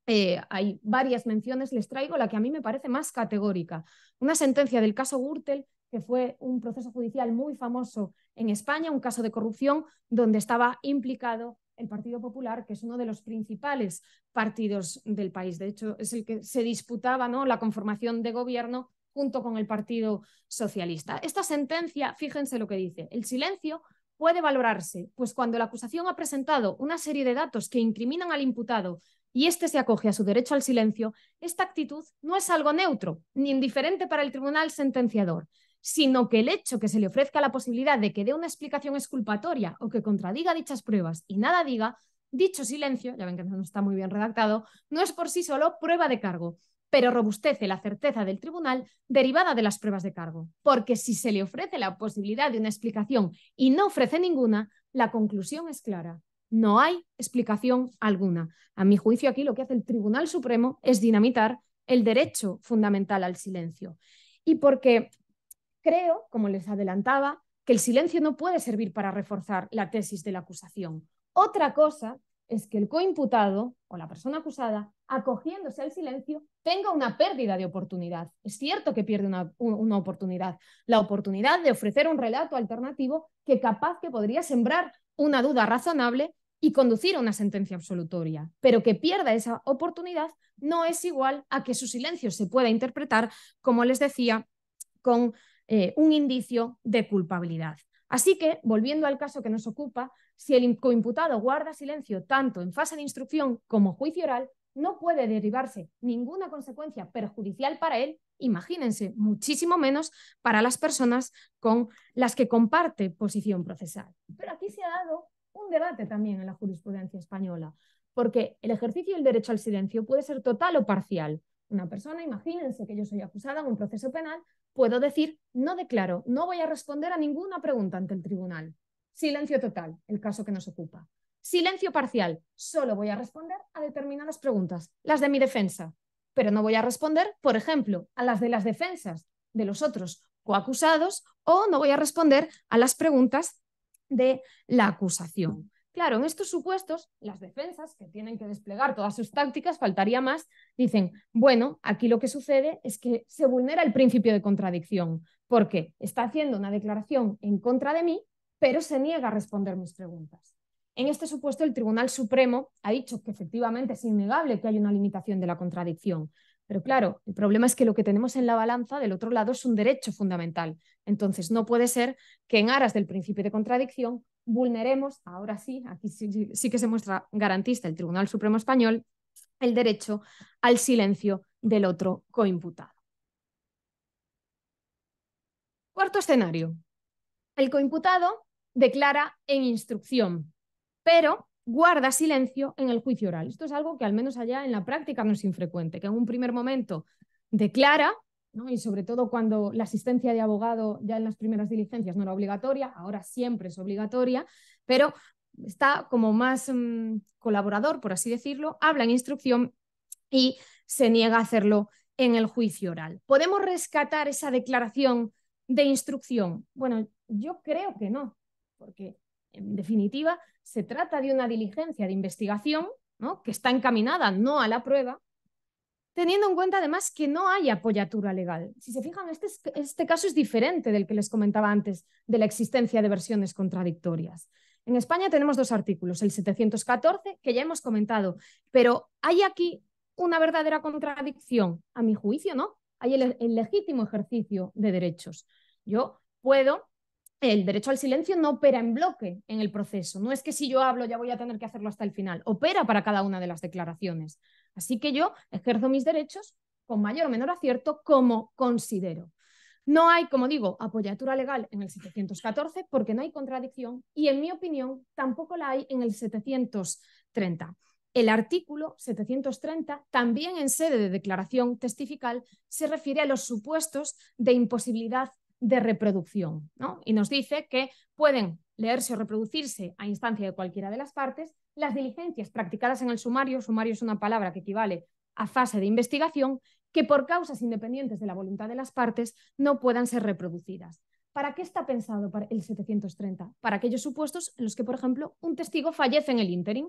eh, hay varias menciones, les traigo la que a mí me parece más categórica, una sentencia del caso Gürtel, que fue un proceso judicial muy famoso en España, un caso de corrupción donde estaba implicado el Partido Popular, que es uno de los principales partidos del país. De hecho, es el que se disputaba ¿no? la conformación de gobierno junto con el Partido Socialista. Esta sentencia, fíjense lo que dice, el silencio puede valorarse, pues cuando la acusación ha presentado una serie de datos que incriminan al imputado y éste se acoge a su derecho al silencio, esta actitud no es algo neutro ni indiferente para el tribunal sentenciador, sino que el hecho que se le ofrezca la posibilidad de que dé una explicación exculpatoria o que contradiga dichas pruebas y nada diga, dicho silencio, ya ven que no está muy bien redactado, no es por sí solo prueba de cargo, pero robustece la certeza del tribunal derivada de las pruebas de cargo, porque si se le ofrece la posibilidad de una explicación y no ofrece ninguna, la conclusión es clara. No hay explicación alguna. A mi juicio, aquí lo que hace el Tribunal Supremo es dinamitar el derecho fundamental al silencio. Y porque Creo, como les adelantaba, que el silencio no puede servir para reforzar la tesis de la acusación. Otra cosa es que el coimputado o la persona acusada, acogiéndose al silencio, tenga una pérdida de oportunidad. Es cierto que pierde una, oportunidad, la oportunidad de ofrecer un relato alternativo que capaz que podría sembrar una duda razonable y conducir a una sentencia absolutoria, pero que pierda esa oportunidad no es igual a que su silencio se pueda interpretar, como les decía, con eh, un indicio de culpabilidad. Así que, volviendo al caso que nos ocupa, si el coimputado guarda silencio tanto en fase de instrucción como juicio oral, no puede derivarse ninguna consecuencia perjudicial para él, imagínense, muchísimo menos para las personas con las que comparte posición procesal. Pero aquí se ha dado un debate también en la jurisprudencia española, porque el ejercicio del derecho al silencio puede ser total o parcial. Una persona, imagínense que yo soy acusada en un proceso penal puedo decir, no declaro, no voy a responder a ninguna pregunta ante el tribunal. Silencio total, el caso que nos ocupa. Silencio parcial, solo voy a responder a determinadas preguntas, las de mi defensa, pero no voy a responder, por ejemplo, a las de las defensas de los otros coacusados o no voy a responder a las preguntas de la acusación. Claro, en estos supuestos, las defensas, que tienen que desplegar todas sus tácticas, faltaría más, dicen, bueno, aquí lo que sucede es que se vulnera el principio de contradicción, porque está haciendo una declaración en contra de mí, pero se niega a responder mis preguntas. En este supuesto, el Tribunal Supremo ha dicho que efectivamente es innegable que hay una limitación de la contradicción, pero claro, el problema es que lo que tenemos en la balanza del otro lado es un derecho fundamental. Entonces, no puede ser que en aras del principio de contradicción vulneremos, ahora sí, aquí sí, que se muestra garantista el Tribunal Supremo Español, el derecho al silencio del otro coimputado. Cuarto escenario. El coimputado declara en instrucción, pero guarda silencio en el juicio oral. Esto es algo que al menos allá en la práctica no es infrecuente, que en un primer momento declara, ¿no? y sobre todo cuando la asistencia de abogado ya en las primeras diligencias no era obligatoria, ahora siempre es obligatoria, pero está como más mm, colaborador, por así decirlo, habla en instrucción y se niega a hacerlo en el juicio oral. ¿Podemos rescatar esa declaración de instrucción? Bueno, yo creo que no, porque en definitiva, se trata de una diligencia de investigación que está encaminada no a la prueba, teniendo en cuenta además que no hay apoyatura legal. Si se fijan, este, este, caso es diferente del que les comentaba antes de la existencia de versiones contradictorias. En España tenemos dos artículos, el 714, que ya hemos comentado, pero hay aquí una verdadera contradicción, a mi juicio, ¿no? Hay el legítimo ejercicio de derechos. Yo puedo el derecho al silencio no opera en bloque en el proceso. No es que si yo hablo ya voy a tener que hacerlo hasta el final. Opera para cada una de las declaraciones. Así que yo ejerzo mis derechos con mayor o menor acierto como considero. No hay, como digo, apoyatura legal en el 714 porque no hay contradicción y, en mi opinión, tampoco la hay en el 730. El artículo 730, también en sede de declaración testifical, se refiere a los supuestos de imposibilidad de reproducción. Y nos dice que pueden leerse o reproducirse a instancia de cualquiera de las partes las diligencias practicadas en el sumario, sumario es una palabra que equivale a fase de investigación, que por causas independientes de la voluntad de las partes no puedan ser reproducidas. ¿Para qué está pensado el 730? Para aquellos supuestos en los que, por ejemplo, un testigo fallece en el ínterin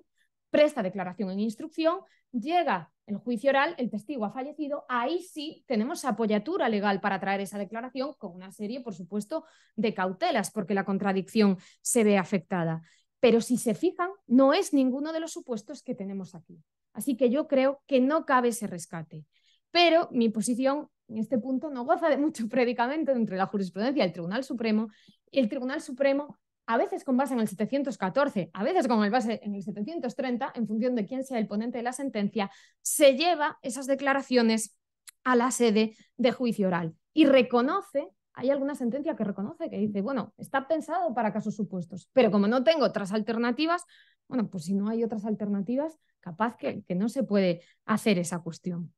presta declaración en instrucción, llega el juicio oral, el testigo ha fallecido, ahí sí tenemos apoyatura legal para traer esa declaración con una serie, por supuesto, de cautelas, porque la contradicción se ve afectada. Pero si se fijan, no es ninguno de los supuestos que tenemos aquí. Así que yo creo que no cabe ese rescate. Pero mi posición en este punto no goza de mucho predicamento entre la jurisprudencia del Tribunal Supremo. El Tribunal Supremo a veces con base en el 714, a veces con el base en el 730, en función de quién sea el ponente de la sentencia, se lleva esas declaraciones a la sede de juicio oral y reconoce, hay alguna sentencia que reconoce que dice, bueno, está pensado para casos supuestos, pero como no tengo otras alternativas, bueno, pues si no hay otras alternativas, capaz que, que no se puede hacer esa cuestión.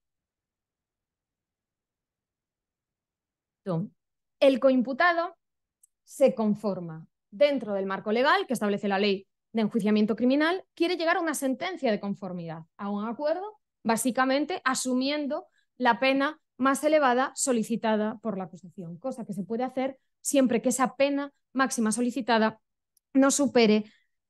El coimputado se conforma dentro del marco legal que establece la ley de enjuiciamiento criminal, quiere llegar a una sentencia de conformidad, a un acuerdo, básicamente asumiendo la pena más elevada solicitada por la acusación, cosa que se puede hacer siempre que esa pena máxima solicitada no supere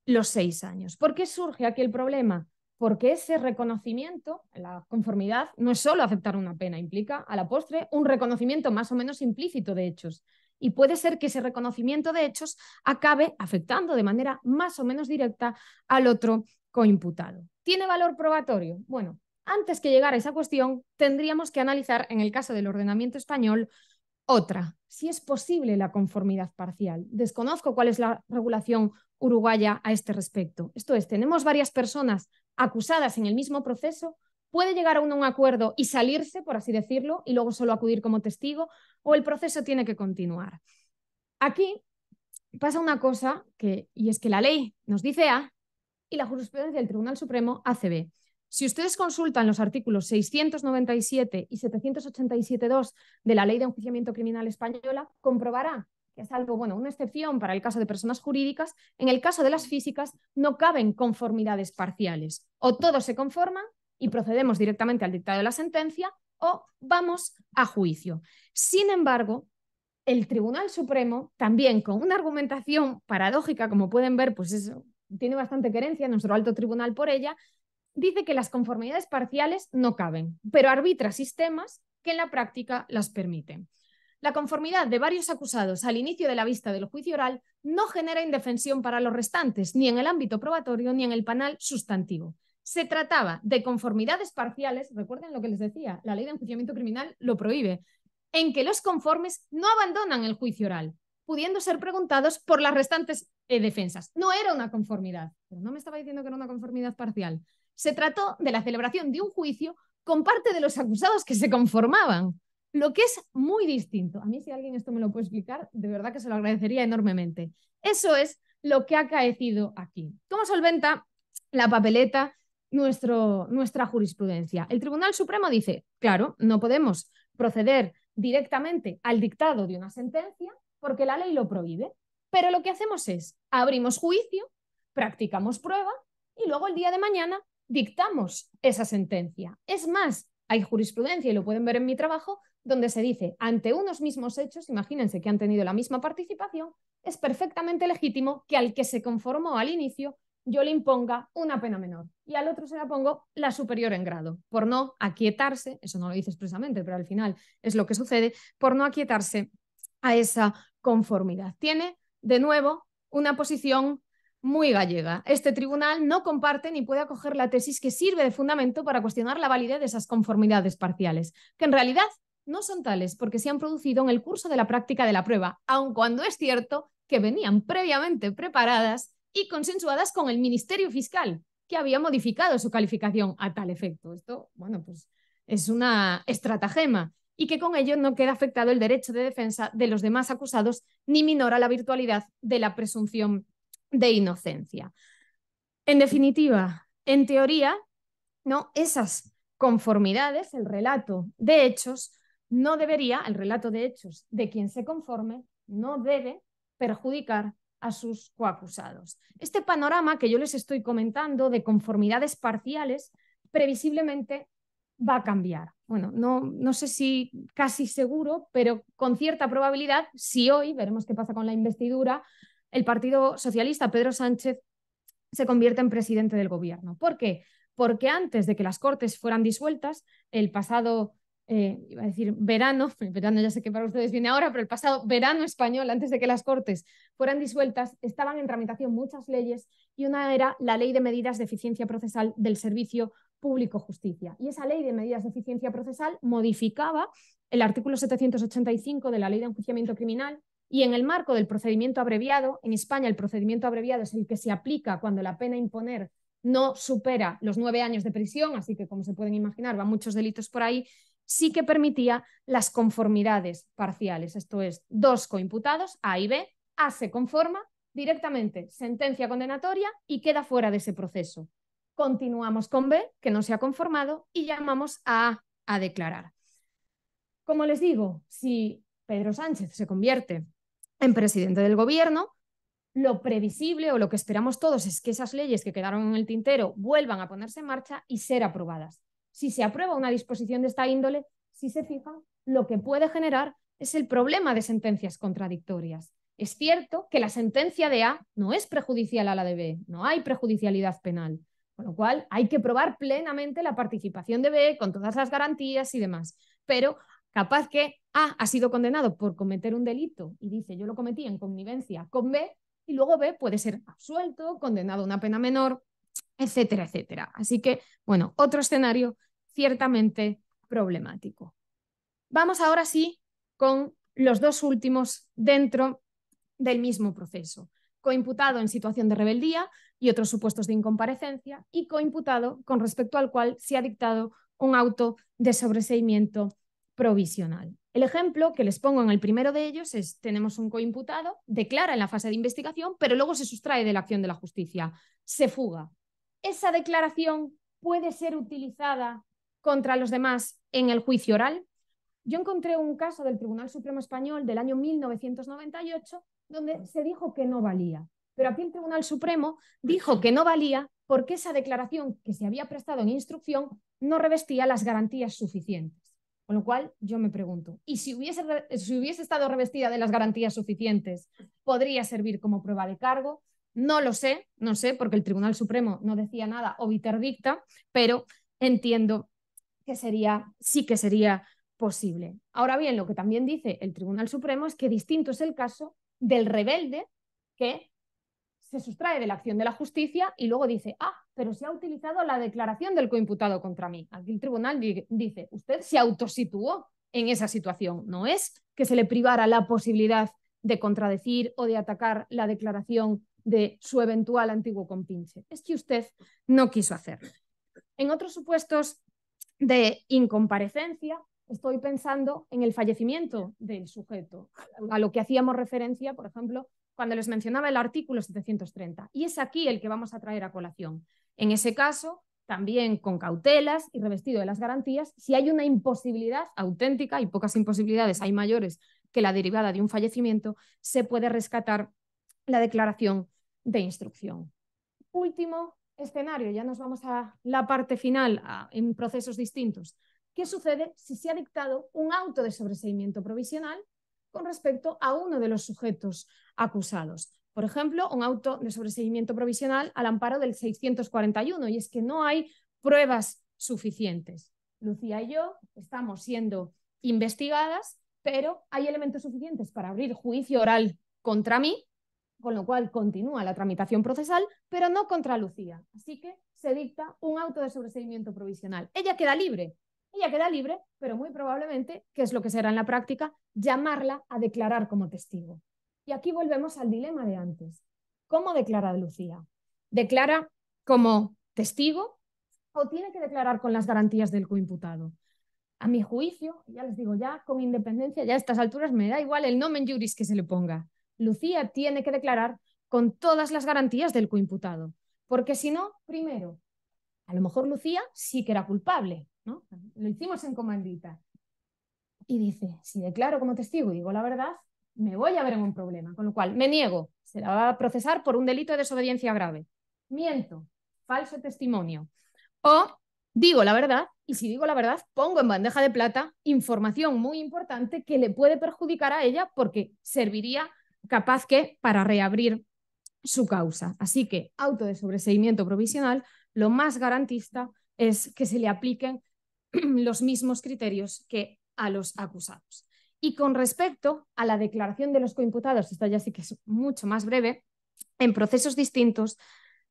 los seis años. ¿Por qué surge aquí el problema? Porque ese reconocimiento, la conformidad, no es solo aceptar una pena, implica a la postre un reconocimiento más o menos implícito de hechos. Y puede ser que ese reconocimiento de hechos acabe afectando de manera más o menos directa al otro coimputado. ¿Tiene valor probatorio? Bueno, antes que llegar a esa cuestión, tendríamos que analizar, en el caso del ordenamiento español, otra, si es posible la conformidad parcial. Desconozco cuál es la regulación uruguaya a este respecto. Esto es, tenemos varias personas acusadas en el mismo proceso puede llegar a un acuerdo y salirse, por así decirlo, y luego solo acudir como testigo, o el proceso tiene que continuar. Aquí pasa una cosa, que, y es que la ley nos dice A y la jurisprudencia del Tribunal Supremo hace B. Si ustedes consultan los artículos 697 y 787.2 de la Ley de Enjuiciamiento Criminal Española, comprobará que es algo, bueno, una excepción para el caso de personas jurídicas, en el caso de las físicas no caben conformidades parciales. O todo se conforma y procedemos directamente al dictado de la sentencia o vamos a juicio. Sin embargo, el Tribunal Supremo, también con una argumentación paradójica, como pueden ver, pues tiene bastante querencia nuestro alto tribunal por ella, dice que las conformidades parciales no caben, pero arbitra sistemas que en la práctica las permiten. La conformidad de varios acusados al inicio de la vista del juicio oral no genera indefensión para los restantes, ni en el ámbito probatorio ni en el panel sustantivo. Se trataba de conformidades parciales, recuerden lo que les decía, la ley de enjuiciamiento criminal lo prohíbe, en que los conformes no abandonan el juicio oral, pudiendo ser preguntados por las restantes eh, defensas. No era una conformidad, pero no me estaba diciendo que era una conformidad parcial. Se trató de la celebración de un juicio con parte de los acusados que se conformaban, lo que es muy distinto. A mí si alguien esto me lo puede explicar, de verdad que se lo agradecería enormemente. Eso es lo que ha caecido aquí. ¿Cómo solventa la papeleta nuestra jurisprudencia. El Tribunal Supremo dice, claro, no podemos proceder directamente al dictado de una sentencia porque la ley lo prohíbe, pero lo que hacemos es abrimos juicio, practicamos prueba y luego el día de mañana dictamos esa sentencia. Es más, hay jurisprudencia, y lo pueden ver en mi trabajo, donde se dice, ante unos mismos hechos, imagínense que han tenido la misma participación, es perfectamente legítimo que al que se conformó al inicio yo le imponga una pena menor y al otro se la pongo la superior en grado, por no aquietarse, eso no lo dice expresamente, pero al final es lo que sucede, por no aquietarse a esa conformidad. Tiene, de nuevo, una posición muy gallega. Este tribunal no comparte ni puede acoger la tesis que sirve de fundamento para cuestionar la validez de esas conformidades parciales, que en realidad no son tales porque se han producido en el curso de la práctica de la prueba, aun cuando es cierto que venían previamente preparadas y consensuadas con el Ministerio Fiscal, que había modificado su calificación a tal efecto. Esto, bueno, pues es una estratagema y que con ello no queda afectado el derecho de defensa de los demás acusados ni minora la virtualidad de la presunción de inocencia. En definitiva, en teoría, no esas conformidades, el relato de hechos, no debería, el relato de hechos de quien se conforme, no debe perjudicar a sus coacusados. Este panorama que yo les estoy comentando de conformidades parciales previsiblemente va a cambiar. Bueno, no, no sé si casi seguro, pero con cierta probabilidad, si hoy, veremos qué pasa con la investidura, el Partido Socialista, Pedro Sánchez, se convierte en presidente del gobierno. ¿Por qué? Porque antes de que las Cortes fueran disueltas, el pasado eh, iba a decir verano, el verano ya sé que para ustedes viene ahora, pero el pasado verano español, antes de que las Cortes fueran disueltas, estaban en tramitación muchas leyes y una era la Ley de Medidas de Eficiencia Procesal del Servicio Público Justicia. Y esa Ley de Medidas de Eficiencia Procesal modificaba el artículo 785 de la Ley de Enjuiciamiento Criminal y en el marco del procedimiento abreviado, en España el procedimiento abreviado es el que se aplica cuando la pena imponer no supera los nueve años de prisión, así que como se pueden imaginar, van muchos delitos por ahí, sí que permitía las conformidades parciales, esto es, dos coimputados, A y B, A se conforma directamente, sentencia condenatoria y queda fuera de ese proceso. Continuamos con B, que no se ha conformado, y llamamos a A a declarar. Como les digo, si Pedro Sánchez se convierte en presidente del gobierno, lo previsible o lo que esperamos todos es que esas leyes que quedaron en el tintero vuelvan a ponerse en marcha y ser aprobadas si se aprueba una disposición de esta índole, si se fija, lo que puede generar es el problema de sentencias contradictorias. Es cierto que la sentencia de A no es prejudicial a la de B, no hay prejudicialidad penal, con lo cual hay que probar plenamente la participación de B con todas las garantías y demás. Pero capaz que A ha sido condenado por cometer un delito y dice yo lo cometí en connivencia con B y luego B puede ser absuelto, condenado a una pena menor, etcétera, etcétera. Así que, bueno, otro escenario ciertamente problemático. Vamos ahora sí con los dos últimos dentro del mismo proceso, coimputado en situación de rebeldía y otros supuestos de incomparecencia y coimputado con respecto al cual se ha dictado un auto de sobreseimiento provisional. El ejemplo que les pongo en el primero de ellos es, tenemos un coimputado, declara en la fase de investigación, pero luego se sustrae de la acción de la justicia, se fuga. Esa declaración puede ser utilizada contra los demás en el juicio oral, yo encontré un caso del Tribunal Supremo Español del año 1998 donde se dijo que no valía. Pero aquí el Tribunal Supremo dijo que no valía porque esa declaración que se había prestado en instrucción no revestía las garantías suficientes. Con lo cual yo me pregunto, ¿y si hubiese, estado revestida de las garantías suficientes, podría servir como prueba de cargo? No lo sé, no sé, porque el Tribunal Supremo no decía nada o dicta pero entiendo que sería, sí que sería posible. Ahora bien, lo que también dice el Tribunal Supremo es que distinto es el caso del rebelde que se sustrae de la acción de la justicia y luego dice, ah, pero se ha utilizado la declaración del coimputado contra mí. Aquí el tribunal dice, usted se autosituó en esa situación, no es que se le privara la posibilidad de contradecir o de atacar la declaración de su eventual antiguo compinche, es que usted no quiso hacerlo. En otros supuestos de incomparecencia, estoy pensando en el fallecimiento del sujeto, a lo que hacíamos referencia, por ejemplo, cuando les mencionaba el artículo 730. Y es aquí el que vamos a traer a colación. En ese caso, también con cautelas y revestido de las garantías, si hay una imposibilidad auténtica, y pocas imposibilidades hay mayores que la derivada de un fallecimiento, se puede rescatar la declaración de instrucción. Último escenario, ya nos vamos a la parte final, en procesos distintos. ¿Qué sucede si se ha dictado un auto de sobreseimiento provisional con respecto a uno de los sujetos acusados? Por ejemplo, un auto de sobreseimiento provisional al amparo del 641, y es que no hay pruebas suficientes. Lucía y yo estamos siendo investigadas, pero hay elementos suficientes para abrir juicio oral contra mí con lo cual continúa la tramitación procesal, pero no contra Lucía. Así que se dicta un auto de sobreseimiento provisional. Ella queda libre, ella queda libre, pero muy probablemente, que es lo que será en la práctica, llamarla a declarar como testigo. Y aquí volvemos al dilema de antes. ¿Cómo declara Lucía? ¿Declara como testigo o tiene que declarar con las garantías del coimputado? A mi juicio, ya les digo ya, con independencia, ya a estas alturas me da igual el nomen juris que se le ponga. Lucía tiene que declarar con todas las garantías del coimputado, porque si no, primero, a lo mejor Lucía sí que era culpable, ¿no? Lo hicimos en comandita. Y dice, si declaro como testigo y digo la verdad, me voy a ver en un problema, con lo cual me niego, se la va a procesar por un delito de desobediencia grave. Miento, falso testimonio. O digo la verdad y si digo la verdad, pongo en bandeja de plata información muy importante que le puede perjudicar a ella porque serviría capaz que para reabrir su causa. Así que auto de sobreseimiento provisional, lo más garantista es que se le apliquen los mismos criterios que a los acusados. Y con respecto a la declaración de los coimputados, esto ya sí que es mucho más breve, en procesos distintos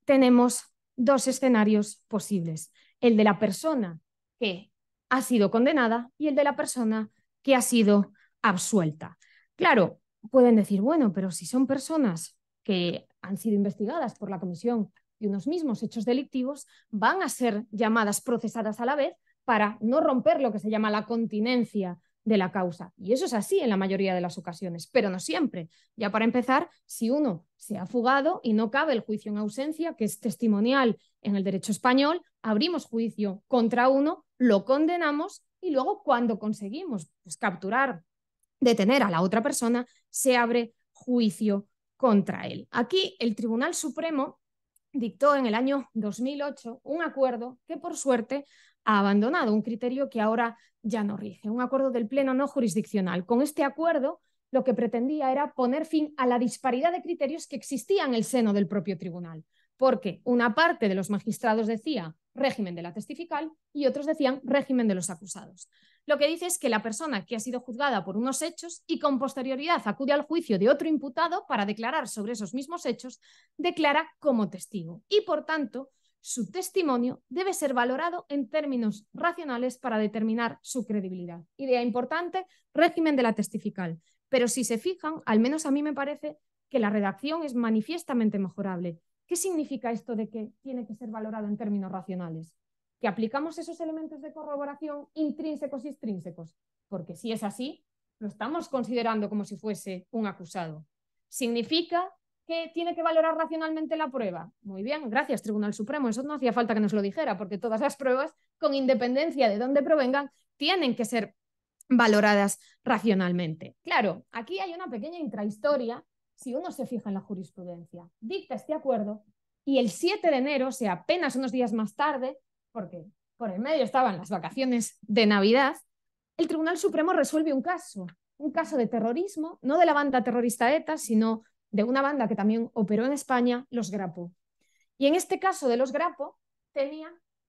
tenemos dos escenarios posibles, el de la persona que ha sido condenada y el de la persona que ha sido absuelta. Claro, pueden decir, bueno, pero si son personas que han sido investigadas por la comisión y unos mismos hechos delictivos, van a ser llamadas procesadas a la vez para no romper lo que se llama la continencia de la causa. Y eso es así en la mayoría de las ocasiones, pero no siempre. Ya para empezar, si uno se ha fugado y no cabe el juicio en ausencia, que es testimonial en el derecho español, abrimos juicio contra uno, lo condenamos y luego cuando conseguimos pues, capturar detener a la otra persona, se abre juicio contra él. Aquí el Tribunal Supremo dictó en el año 2008 un acuerdo que por suerte ha abandonado, un criterio que ahora ya no rige, un acuerdo del Pleno no jurisdiccional. Con este acuerdo lo que pretendía era poner fin a la disparidad de criterios que existía en el seno del propio tribunal, porque una parte de los magistrados decía régimen de la testifical y otros decían régimen de los acusados lo que dice es que la persona que ha sido juzgada por unos hechos y con posterioridad acude al juicio de otro imputado para declarar sobre esos mismos hechos, declara como testigo y, por tanto, su testimonio debe ser valorado en términos racionales para determinar su credibilidad. Idea importante, régimen de la testifical. Pero si se fijan, al menos a mí me parece que la redacción es manifiestamente mejorable. ¿Qué significa esto de que tiene que ser valorado en términos racionales? que aplicamos esos elementos de corroboración intrínsecos y extrínsecos, porque si es así, lo estamos considerando como si fuese un acusado. Significa que tiene que valorar racionalmente la prueba. Muy bien, gracias Tribunal Supremo, eso no hacía falta que nos lo dijera, porque todas las pruebas, con independencia de dónde provengan, tienen que ser valoradas racionalmente. Claro, aquí hay una pequeña intrahistoria si uno se fija en la jurisprudencia. Dicta este acuerdo y el 7 de enero, o sea, apenas unos días más tarde, porque por el medio estaban las vacaciones de Navidad, el Tribunal Supremo resuelve un caso, un caso de terrorismo, no de la banda terrorista ETA, sino de una banda que también operó en España, los Grapo. Y en este caso de los Grapo, tenía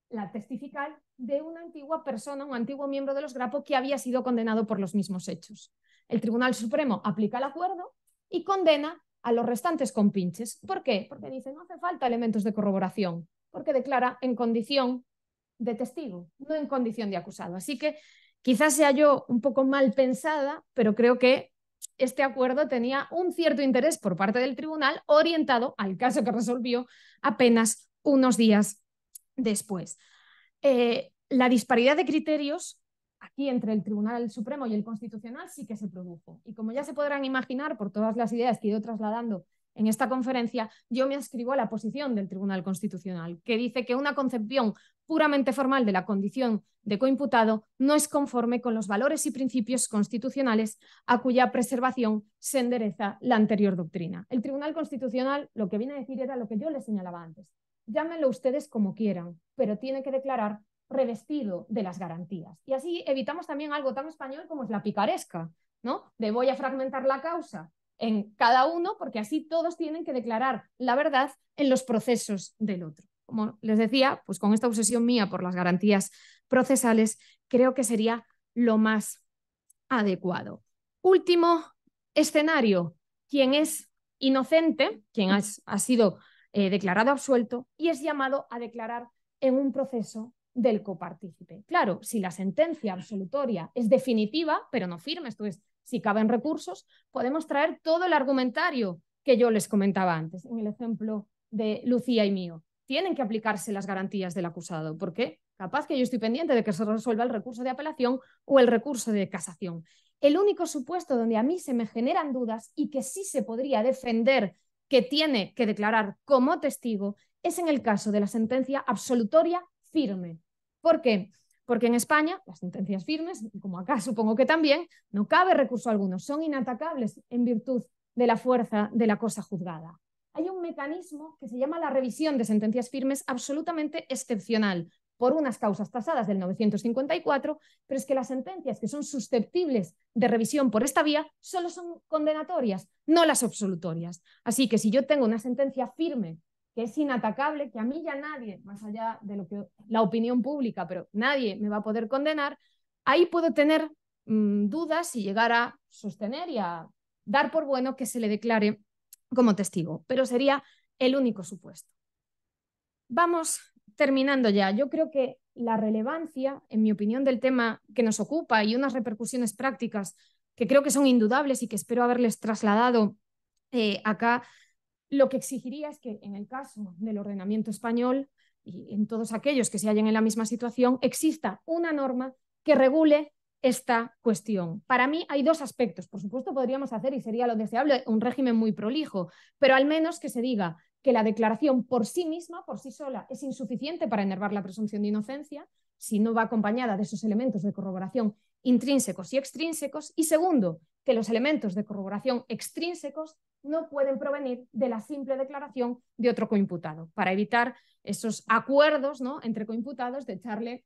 la testifical de una antigua persona, un antiguo miembro de los Grapo que había sido condenado por los mismos hechos. El Tribunal Supremo aplica el acuerdo y condena a los restantes compinches. ¿Por qué? Porque dice, no hace falta elementos de corroboración, porque declara en condición de testigo, no en condición de acusado. Así que quizás sea yo un poco mal pensada, pero creo que este acuerdo tenía un cierto interés por parte del tribunal orientado al caso que resolvió apenas unos días después. Eh, la disparidad de criterios aquí entre el Tribunal Supremo y el Constitucional sí que se produjo. Y como ya se podrán imaginar por todas las ideas que he ido trasladando en esta conferencia, yo me ascribo a la posición del Tribunal Constitucional, que dice que una concepción puramente formal de la condición de coimputado no es conforme con los valores y principios constitucionales a cuya preservación se endereza la anterior doctrina. El Tribunal Constitucional lo que viene a decir era lo que yo le señalaba antes. Llámenlo ustedes como quieran, pero tiene que declarar revestido de las garantías. Y así evitamos también algo tan español como es la picaresca, ¿no? De voy a fragmentar la causa en cada uno porque así todos tienen que declarar la verdad en los procesos del otro como les decía, pues con esta obsesión mía por las garantías procesales, creo que sería lo más adecuado. Último escenario, quien es inocente, quien ha sido eh, declarado absuelto y es llamado a declarar en un proceso del copartícipe. Claro, si la sentencia absolutoria es definitiva, pero no firme, esto es, si caben recursos, podemos traer todo el argumentario que yo les comentaba antes en el ejemplo de Lucía y mío tienen que aplicarse las garantías del acusado. porque Capaz que yo estoy pendiente de que se resuelva el recurso de apelación o el recurso de casación. El único supuesto donde a mí se me generan dudas y que sí se podría defender que tiene que declarar como testigo es en el caso de la sentencia absolutoria firme. ¿Por qué? Porque en España las sentencias firmes, como acá supongo que también, no cabe recurso alguno, son inatacables en virtud de la fuerza de la cosa juzgada hay un mecanismo que se llama la revisión de sentencias firmes absolutamente excepcional por unas causas tasadas del 954, pero es que las sentencias que son susceptibles de revisión por esta vía solo son condenatorias, no las absolutorias. Así que si yo tengo una sentencia firme que es inatacable, que a mí ya nadie, más allá de lo que la opinión pública, pero nadie me va a poder condenar, ahí puedo tener mm, dudas y llegar a sostener y a dar por bueno que se le declare como testigo, pero sería el único supuesto. Vamos terminando ya. Yo creo que la relevancia, en mi opinión, del tema que nos ocupa y unas repercusiones prácticas que creo que son indudables y que espero haberles trasladado eh, acá, lo que exigiría es que en el caso del ordenamiento español y en todos aquellos que se hallen en la misma situación, exista una norma que regule esta cuestión. Para mí hay dos aspectos. Por supuesto, podríamos hacer, y sería lo deseable, un régimen muy prolijo, pero al menos que se diga que la declaración por sí misma, por sí sola, es insuficiente para enervar la presunción de inocencia, si no va acompañada de esos elementos de corroboración intrínsecos y extrínsecos. Y segundo, que los elementos de corroboración extrínsecos no pueden provenir de la simple declaración de otro coimputado, para evitar esos acuerdos ¿no? entre coimputados de echarle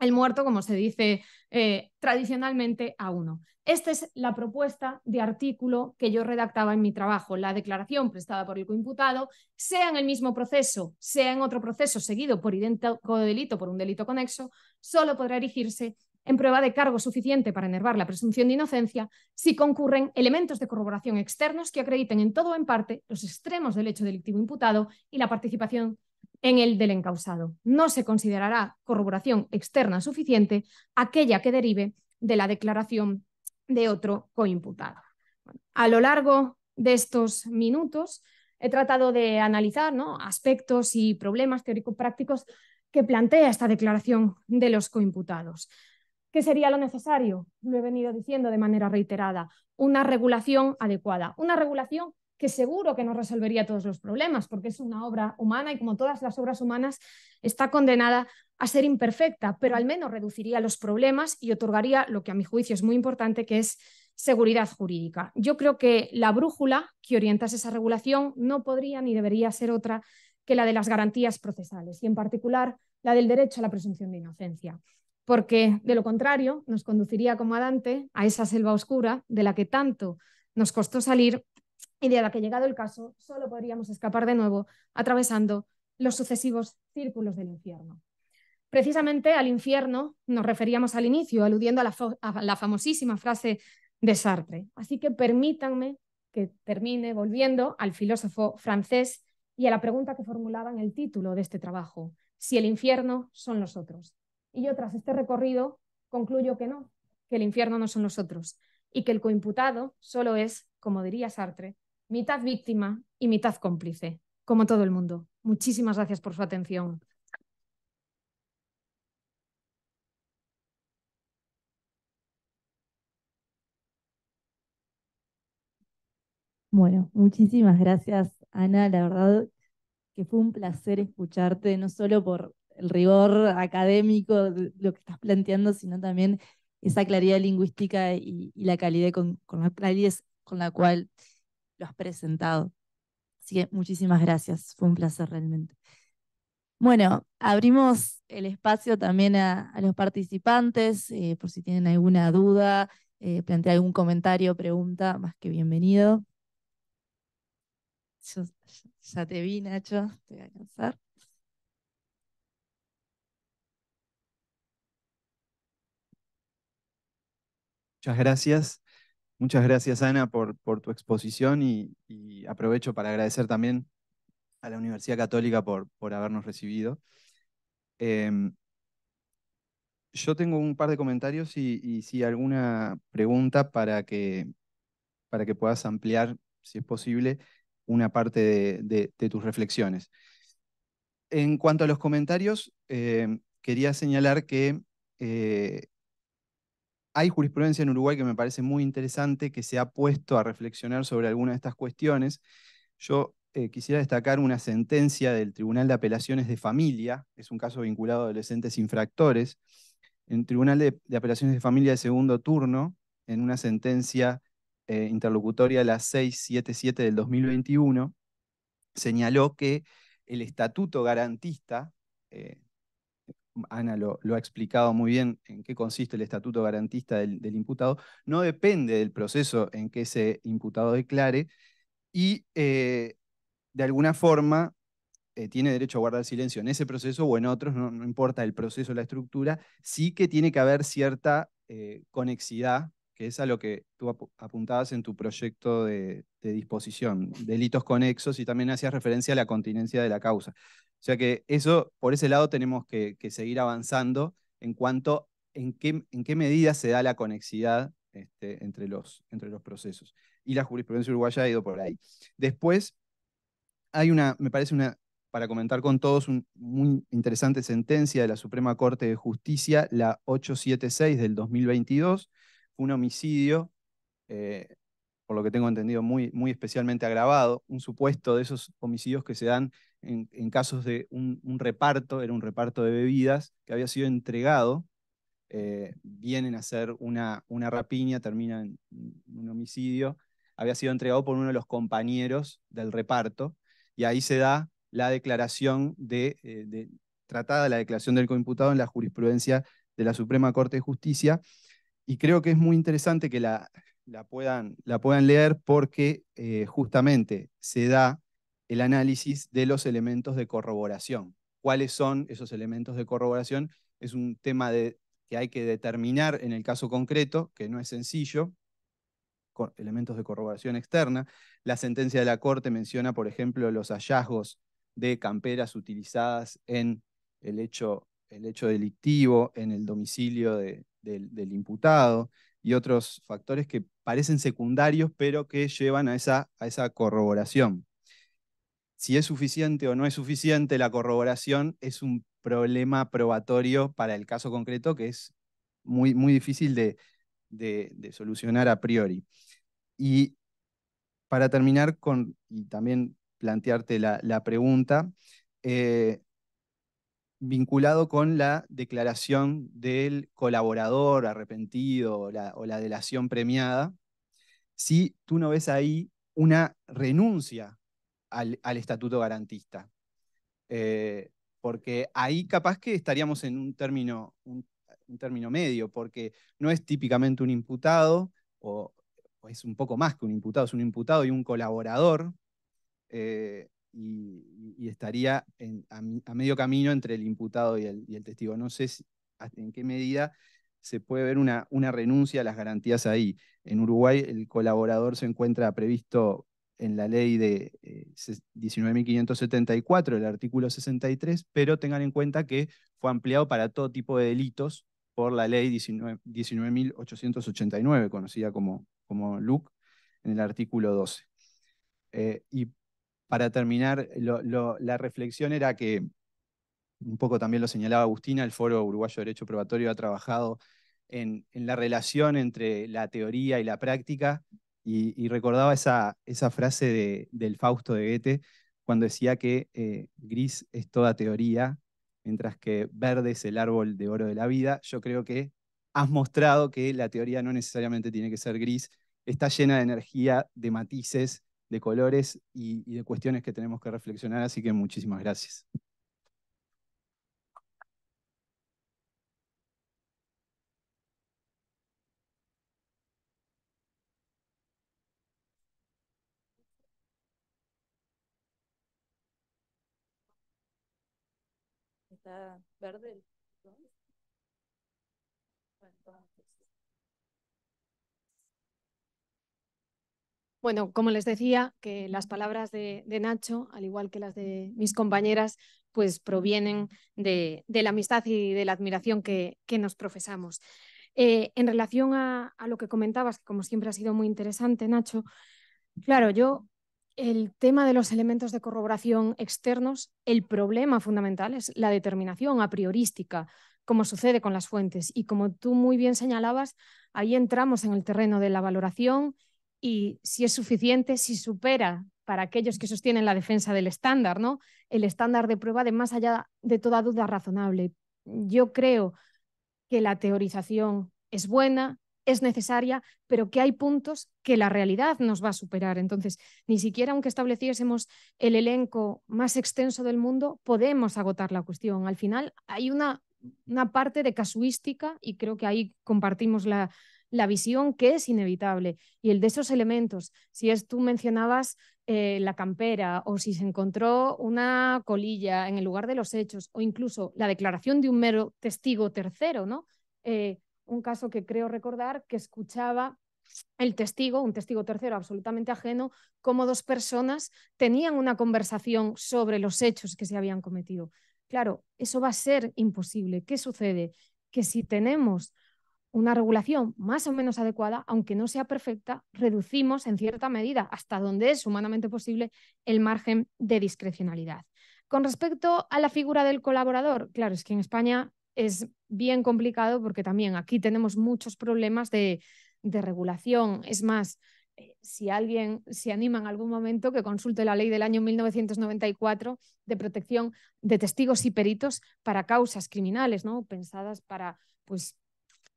el muerto, como se dice eh, tradicionalmente, a uno. Esta es la propuesta de artículo que yo redactaba en mi trabajo. La declaración prestada por el coimputado, sea en el mismo proceso, sea en otro proceso seguido por idéntico delito, por un delito conexo, solo podrá erigirse en prueba de cargo suficiente para enervar la presunción de inocencia si concurren elementos de corroboración externos que acrediten en todo o en parte los extremos del hecho delictivo imputado y la participación en el del encausado. No se considerará corroboración externa suficiente aquella que derive de la declaración de otro coimputado. a lo largo de estos minutos he tratado de analizar aspectos y problemas teórico-prácticos que plantea esta declaración de los coimputados. ¿Qué sería lo necesario? Lo he venido diciendo de manera reiterada, una regulación adecuada, una regulación que seguro que no resolvería todos los problemas, porque es una obra humana y como todas las obras humanas está condenada a ser imperfecta, pero al menos reduciría los problemas y otorgaría lo que a mi juicio es muy importante, que es seguridad jurídica. Yo creo que la brújula que orienta esa regulación no podría ni debería ser otra que la de las garantías procesales y en particular la del derecho a la presunción de inocencia, porque de lo contrario nos conduciría como a Dante a esa selva oscura de la que tanto nos costó salir y de la que llegado el caso solo podríamos escapar de nuevo atravesando los sucesivos círculos del infierno. Precisamente al infierno nos referíamos al inicio, aludiendo a la, famosísima frase de Sartre. Así que permítanme que termine volviendo al filósofo francés y a la pregunta que formulaba en el título de este trabajo, si el infierno son los otros. Y yo tras este recorrido concluyo que no, que el infierno no son los otros y que el coimputado solo es, como diría Sartre, mitad víctima y mitad cómplice, como todo el mundo. Muchísimas gracias por su atención. Bueno, muchísimas gracias, Ana. La verdad que fue un placer escucharte, no solo por el rigor académico de lo que estás planteando, sino también esa claridad lingüística y, la calidad con la cual lo has presentado. Así que muchísimas gracias, fue un placer realmente. Bueno, abrimos el espacio también a, los participantes, eh, por si tienen alguna duda, eh, plantea algún comentario, pregunta, más que bienvenido. Yo, ya te vi, Nacho, te voy a cansar. Muchas gracias. Muchas gracias, Ana, por, tu exposición y, aprovecho para agradecer también a la Universidad Católica por, habernos recibido. Em, yo tengo un par de comentarios y, si alguna pregunta para que, para que puedas ampliar, si es posible, una parte de, tus reflexiones. En cuanto a los comentarios, em, quería señalar que eh, hay jurisprudencia en Uruguay que me parece muy interesante, que se ha puesto a reflexionar sobre algunas de estas cuestiones. Yo eh, quisiera destacar una sentencia del Tribunal de Apelaciones de Familia, es un caso vinculado a adolescentes infractores, en Tribunal de, Apelaciones de Familia de segundo turno, en una sentencia eh, interlocutoria la 677 del 2021, señaló que el estatuto garantista eh, Ana lo, ha explicado muy bien en qué consiste el estatuto garantista del, imputado, no depende del proceso en que ese imputado declare y eh, de alguna forma eh, tiene derecho a guardar silencio en ese proceso o en otros, no, importa el proceso, o la estructura, sí que tiene que haber cierta eh, conexidad, que es a lo que tú apuntabas en tu proyecto de disposición, delitos conexos y también hacías referencia a la continencia de la causa. O sea que eso, por ese lado, tenemos que, seguir avanzando en cuanto en qué, en qué medida se da la conexidad este, entre, los, entre los procesos. Y la jurisprudencia uruguaya ha ido por ahí. Después, hay una, me parece una, para comentar con todos, una muy interesante sentencia de la Suprema Corte de Justicia, la 876 del 2022, un homicidio, eh, por lo que tengo entendido, muy, muy especialmente agravado, un supuesto de esos homicidios que se dan en, casos de un, reparto, era un reparto de bebidas que había sido entregado, eh, vienen a hacer una, una rapiña, Terminan en un homicidio, había sido entregado por uno de los compañeros del reparto, y ahí se da la declaración eh, de, tratada la declaración del coimputado en la jurisprudencia de la Suprema Corte de Justicia, y creo que es muy interesante que la, la puedan, la puedan leer porque eh, justamente se da el análisis de los elementos de corroboración. ¿Cuáles son esos elementos de corroboración? Es un tema de, que hay que determinar en el caso concreto, que no es sencillo, elementos de corroboración externa. La sentencia de la Corte menciona, por ejemplo, los hallazgos de camperas utilizadas en el hecho, delictivo, en el domicilio del, imputado y otros factores que parecen secundarios, pero que llevan a esa corroboración si es suficiente o no es suficiente la corroboración es un problema probatorio para el caso concreto que es muy, muy difícil de, solucionar a priori. Y para terminar con, y también plantearte la, pregunta, eh, vinculado con la declaración del colaborador arrepentido o la delación premiada, si tú no ves ahí una renuncia al, estatuto garantista. Eh, porque ahí capaz que estaríamos en un término, un, término medio, porque no es típicamente un imputado, o, es un poco más que un imputado, es un imputado y un colaborador, eh, y, estaría a, medio camino entre el imputado y el, testigo. No sé en qué medida se puede ver una, una, renuncia a las garantías ahí. En Uruguay el colaborador se encuentra previsto en la ley de 19.574, eh, el artículo 63, pero tengan en cuenta que fue ampliado para todo tipo de delitos por la ley 19.889, conocida como, como LUC, en el artículo 12. Eh, y para terminar, la reflexión era que, un poco también lo señalaba Agustina, el Foro Uruguayo de Derecho Probatorio ha trabajado en la relación entre la teoría y la práctica y, recordaba esa, frase de, del Fausto de Goethe cuando decía que eh, gris es toda teoría, mientras que verde es el árbol de oro de la vida. Yo creo que has mostrado que la teoría no necesariamente tiene que ser gris, está llena de energía, de matices, de colores y de cuestiones que tenemos que reflexionar, así que muchísimas gracias. verde. Bueno, como les decía, que las palabras de, de, Nacho, al igual que las de mis compañeras, pues provienen de, la amistad y de la admiración que, que nos profesamos. Eh, en relación a, a, lo que comentabas, que como siempre ha sido muy interesante, Nacho, claro, yo el tema de los elementos de corroboración externos, el problema fundamental es la determinación a priorística, como sucede con las fuentes. Y como tú muy bien señalabas, ahí entramos en el terreno de la valoración y si es suficiente, si supera para aquellos que sostienen la defensa del estándar, ¿no? El estándar de prueba de más allá de toda duda razonable. Yo creo que la teorización es buena, es necesaria, pero que hay puntos que la realidad nos va a superar. Entonces, ni siquiera aunque estableciésemos el elenco más extenso del mundo, podemos agotar la cuestión. Al final hay una, una parte de casuística y creo que ahí compartimos la, la visión que es inevitable y el de esos elementos. Si es tú mencionabas eh, la campera o si se encontró una colilla en el lugar de los hechos o incluso la declaración de un mero testigo tercero, ¿no? Eh, un caso que creo recordar que escuchaba el testigo, un testigo tercero absolutamente ajeno, cómo dos personas tenían una conversación sobre los hechos que se habían cometido. Claro, eso va a ser imposible. ¿Qué sucede? Que si tenemos una regulación más o menos adecuada, aunque no sea perfecta, reducimos en cierta medida, hasta donde es humanamente posible, el margen de discrecionalidad. Con respecto a la figura del colaborador, claro, es que en España es bien complicado porque también aquí tenemos muchos problemas de, regulación. Es más, eh, si alguien se anima en algún momento, que consulte la ley del año 1994 de protección de testigos y peritos para causas criminales, ¿no? pensadas para pues,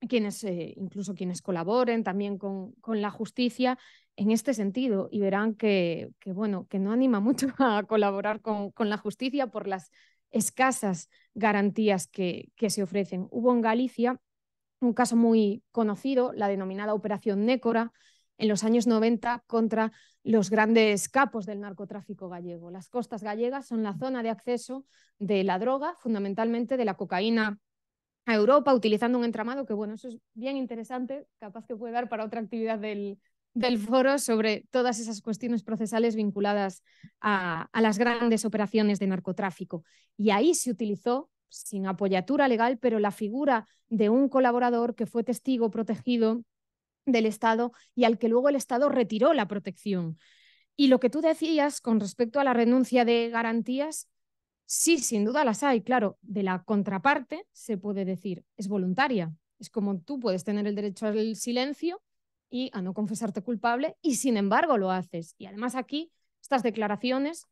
quienes, eh, incluso quienes colaboren también con, con, la justicia en este sentido y verán que, que, bueno, que no anima mucho a colaborar con, con la justicia por las escasas garantías que, se ofrecen. Hubo en Galicia un caso muy conocido, la denominada Operación Nécora, en los años 90 contra los grandes capos del narcotráfico gallego. Las costas gallegas son la zona de acceso de la droga, fundamentalmente de la cocaína a Europa, utilizando un entramado que, bueno, eso es bien interesante, capaz que puede dar para otra actividad del, del foro sobre todas esas cuestiones procesales vinculadas a, las grandes operaciones de narcotráfico. Y ahí se utilizó, sin apoyatura legal, pero la figura de un colaborador que fue testigo protegido del Estado y al que luego el Estado retiró la protección. Y lo que tú decías con respecto a la renuncia de garantías, sí, sin duda las hay, claro, de la contraparte se puede decir, es voluntaria, es como tú puedes tener el derecho al silencio y a no confesarte culpable y sin embargo lo haces. Y además aquí estas declaraciones,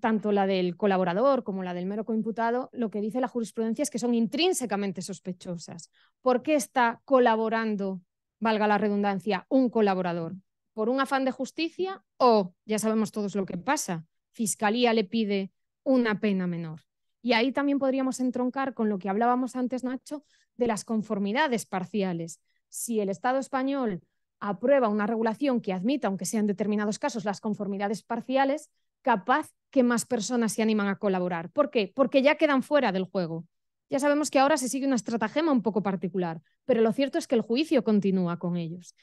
tanto la del colaborador como la del mero coimputado, lo que dice la jurisprudencia es que son intrínsecamente sospechosas. ¿Por qué está colaborando, valga la redundancia, un colaborador? ¿Por un afán de justicia o, ya sabemos todos lo que pasa, Fiscalía le pide una pena menor? Y ahí también podríamos entroncar con lo que hablábamos antes, Nacho, de las conformidades parciales. Si el Estado español aprueba una regulación que admita, aunque sean determinados casos, las conformidades parciales, capaz que más personas se animan a colaborar. ¿Por qué? Porque ya quedan fuera del juego. Ya sabemos que ahora se sigue una estratagema un poco particular, pero lo cierto es que el juicio continúa con ellos.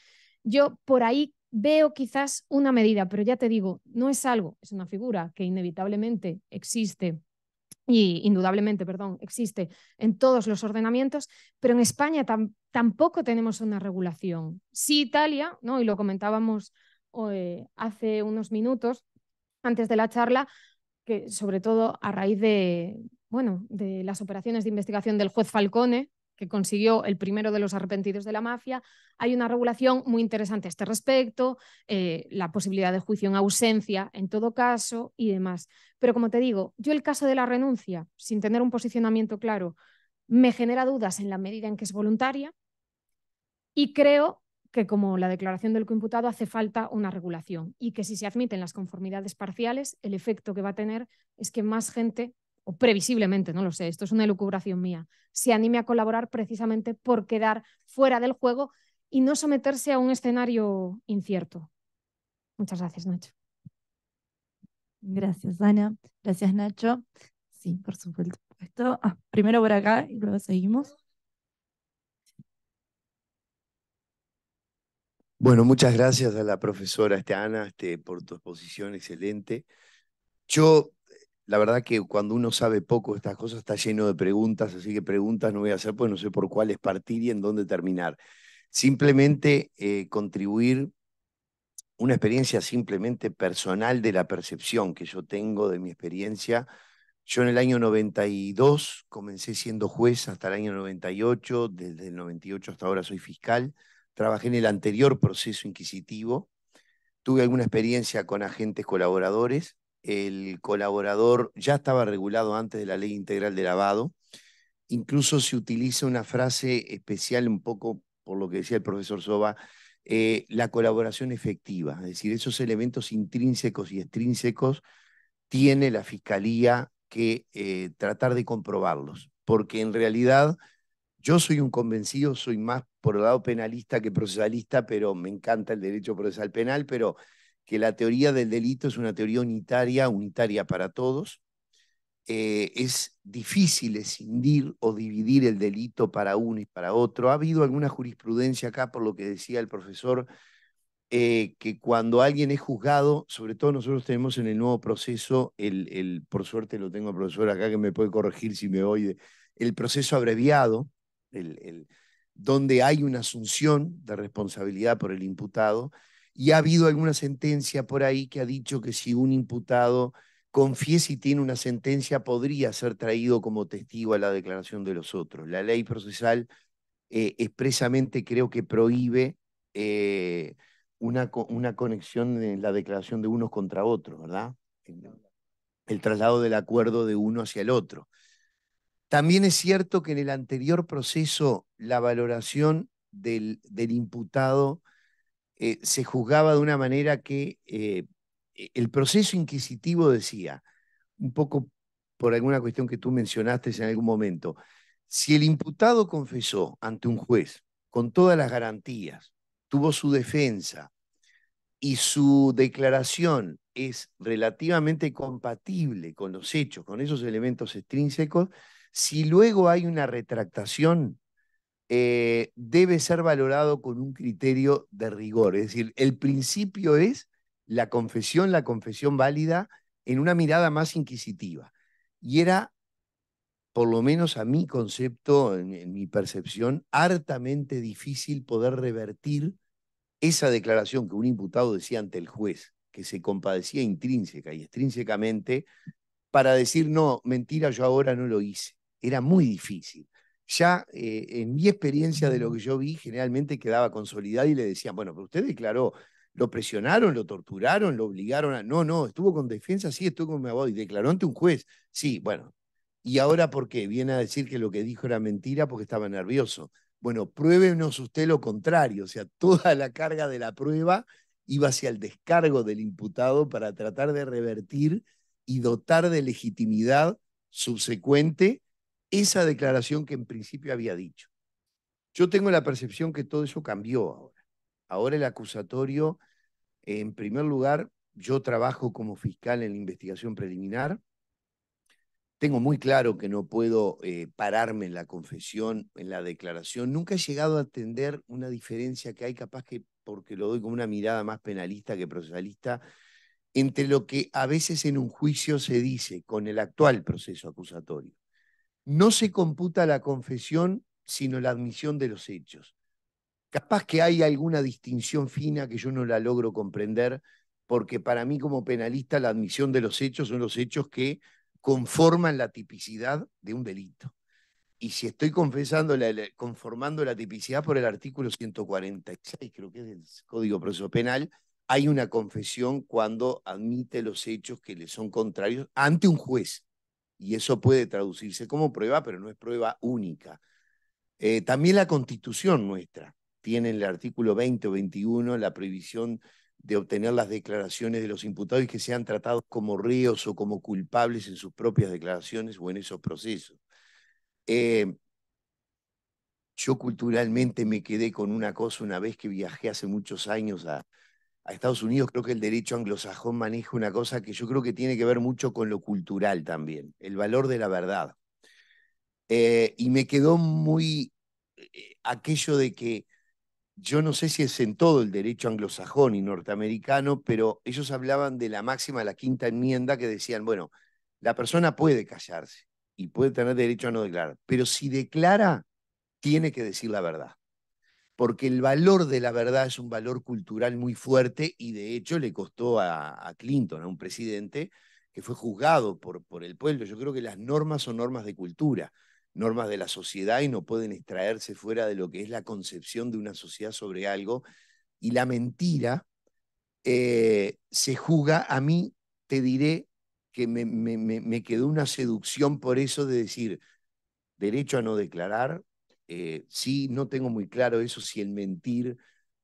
Yo por ahí veo quizás una medida, pero ya te digo, no es algo, es una figura que inevitablemente existe y indudablemente, perdón, existe en todos los ordenamientos, pero en España tampoco tenemos una regulación. Sí Italia, ¿no? y lo comentábamos eh, hace unos minutos antes de la charla, que sobre todo a raíz de, bueno, de las operaciones de investigación del juez Falcone, que consiguió el primero de los arrepentidos de la mafia, hay una regulación muy interesante a este respecto, eh, la posibilidad de juicio en ausencia en todo caso y demás. Pero como te digo, yo el caso de la renuncia, sin tener un posicionamiento claro, me genera dudas en la medida en que es voluntaria y creo que como la declaración del coimputado hace falta una regulación y que si se admiten las conformidades parciales, el efecto que va a tener es que más gente o previsiblemente, no lo sé, esto es una elucubración mía, se anime a colaborar precisamente por quedar fuera del juego y no someterse a un escenario incierto. Muchas gracias, Nacho. Gracias, Ana. Gracias, Nacho. Sí, por supuesto. Ah, primero por acá y luego seguimos. Bueno, muchas gracias a la profesora este, Ana este, por tu exposición excelente. Yo la verdad que cuando uno sabe poco estas cosas está lleno de preguntas, así que preguntas no voy a hacer pues no sé por cuáles partir y en dónde terminar. Simplemente eh, contribuir una experiencia simplemente personal de la percepción que yo tengo de mi experiencia. Yo en el año 92 comencé siendo juez hasta el año 98, desde el 98 hasta ahora soy fiscal, trabajé en el anterior proceso inquisitivo, tuve alguna experiencia con agentes colaboradores el colaborador ya estaba regulado antes de la ley integral de lavado. Incluso se utiliza una frase especial, un poco por lo que decía el profesor Soba, eh, la colaboración efectiva, es decir, esos elementos intrínsecos y extrínsecos tiene la Fiscalía que eh, tratar de comprobarlos, porque en realidad yo soy un convencido, soy más por el lado penalista que procesalista, pero me encanta el derecho procesal penal, pero que la teoría del delito es una teoría unitaria, unitaria para todos. Eh, es difícil escindir o dividir el delito para uno y para otro. Ha habido alguna jurisprudencia acá, por lo que decía el profesor, eh, que cuando alguien es juzgado, sobre todo nosotros tenemos en el nuevo proceso, el, por suerte lo tengo profesor acá que me puede corregir si me oye, el proceso abreviado, donde hay una asunción de responsabilidad por el imputado, y ha habido alguna sentencia por ahí que ha dicho que si un imputado confiesa y tiene una sentencia, podría ser traído como testigo a la declaración de los otros. La ley procesal eh, expresamente creo que prohíbe eh, una, una, conexión en la declaración de unos contra otros, ¿verdad? El, traslado del acuerdo de uno hacia el otro. También es cierto que en el anterior proceso la valoración del, del imputado eh, se juzgaba de una manera que eh, e-, el proceso inquisitivo decía, un poco por alguna cuestión que tú mencionaste en algún momento, si el imputado confesó ante un juez con todas las garantías, tuvo su defensa y su declaración es relativamente compatible con los hechos, con esos elementos extrínsecos, si luego hay una retractación, eh, debe ser valorado con un criterio de rigor. Es decir, el principio es la confesión, la confesión válida, en una mirada más inquisitiva. Y era, por lo menos a mi concepto, en, en mi percepción, hartamente difícil poder revertir esa declaración que un imputado decía ante el juez, que se compadecía intrínseca y extrínsecamente, para decir, no, mentira, yo ahora no lo hice. Era muy difícil ya eh, en mi experiencia de lo que yo vi, generalmente quedaba consolidada y le decían, bueno, pero usted declaró, lo presionaron, lo torturaron, lo obligaron a... No, no, estuvo con defensa, sí, estuvo con mi abogado y declaró ante un juez. Sí, bueno. ¿Y ahora por qué? Viene a decir que lo que dijo era mentira porque estaba nervioso. Bueno, pruébenos usted lo contrario, o sea, toda la carga de la prueba iba hacia el descargo del imputado para tratar de revertir y dotar de legitimidad subsecuente esa declaración que en principio había dicho. Yo tengo la percepción que todo eso cambió ahora. Ahora el acusatorio, en primer lugar, yo trabajo como fiscal en la investigación preliminar. Tengo muy claro que no puedo eh, pararme en la confesión, en la declaración. Nunca he llegado a entender una diferencia que hay, capaz que porque lo doy con una mirada más penalista que procesalista, entre lo que a veces en un juicio se dice con el actual proceso acusatorio no se computa la confesión, sino la admisión de los hechos. Capaz que hay alguna distinción fina que yo no la logro comprender, porque para mí como penalista la admisión de los hechos son los hechos que conforman la tipicidad de un delito. Y si estoy confesando la, conformando la tipicidad por el artículo 146, creo que es del Código Proceso Penal, hay una confesión cuando admite los hechos que le son contrarios ante un juez y eso puede traducirse como prueba, pero no es prueba única. Eh, también la constitución nuestra tiene en el artículo 20 o 21 la prohibición de obtener las declaraciones de los imputados y que sean tratados como ríos o como culpables en sus propias declaraciones o en esos procesos. Eh, yo culturalmente me quedé con una cosa una vez que viajé hace muchos años a, a Estados Unidos creo que el derecho anglosajón maneja una cosa que yo creo que tiene que ver mucho con lo cultural también, el valor de la verdad. Eh, y me quedó muy eh, aquello de que yo no sé si es en todo el derecho anglosajón y norteamericano, pero ellos hablaban de la máxima, la quinta enmienda, que decían, bueno, la persona puede callarse y puede tener derecho a no declarar, pero si declara, tiene que decir la verdad porque el valor de la verdad es un valor cultural muy fuerte y de hecho le costó a, Clinton, a un presidente que fue juzgado por, por, el pueblo. Yo creo que las normas son normas de cultura, normas de la sociedad y no pueden extraerse fuera de lo que es la concepción de una sociedad sobre algo. Y la mentira eh, se juzga, a mí te diré que me quedó una seducción por eso de decir, derecho a no declarar, eh, sí, no tengo muy claro eso, si el mentir,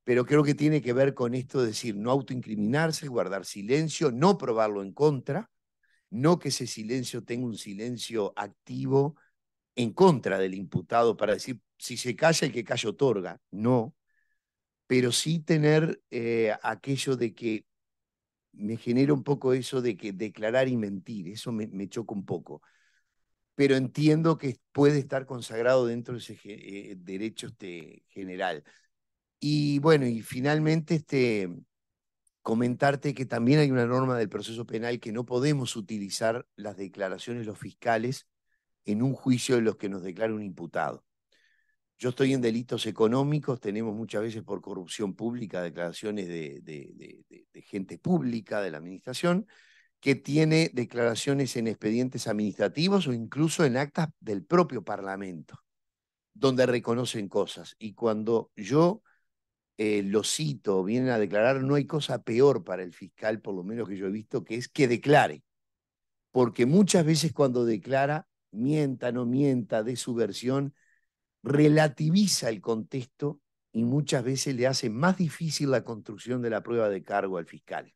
pero creo que tiene que ver con esto de decir no autoincriminarse, guardar silencio, no probarlo en contra, no que ese silencio tenga un silencio activo en contra del imputado para decir si se calla el que calla otorga, no, pero sí tener eh, aquello de que me genera un poco eso de que declarar y mentir, eso me choca un poco pero entiendo que puede estar consagrado dentro de ese eh, derecho este, general. Y bueno, y finalmente este, comentarte que también hay una norma del proceso penal que no podemos utilizar las declaraciones de los fiscales en un juicio en los que nos declara un imputado. Yo estoy en delitos económicos, tenemos muchas veces por corrupción pública declaraciones de gente pública, de la administración, que tiene declaraciones en expedientes administrativos o incluso en actas del propio Parlamento, donde reconocen cosas. Y cuando yo eh, lo cito, vienen a declarar, no hay cosa peor para el fiscal, por lo menos que yo he visto, que es que declare. Porque muchas veces cuando declara, mienta, no mienta, de su versión, relativiza el contexto y muchas veces le hace más difícil la construcción de la prueba de cargo al fiscal.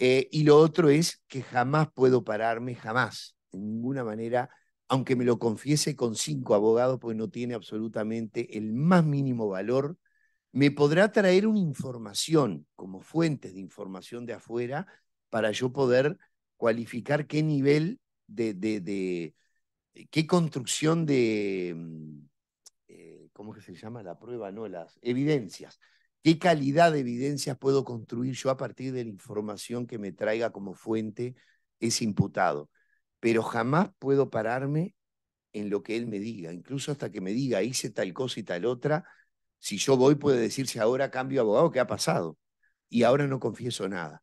Eh, y lo otro es que jamás puedo pararme, jamás, en ninguna manera, aunque me lo confiese con cinco abogados, porque no tiene absolutamente el más mínimo valor, me podrá traer una información como fuentes de información de afuera para yo poder cualificar qué nivel de, eh, qué construcción de, mm, eh, ¿cómo se llama? La prueba, no, las evidencias. ¿Qué calidad de evidencias puedo construir yo a partir de la información que me traiga como fuente ese imputado? Pero jamás puedo pararme en lo que él me diga, incluso hasta que me diga hice tal cosa y tal otra, si yo voy puede decirse ahora cambio abogado, ¿qué ha pasado? Y ahora no confieso nada.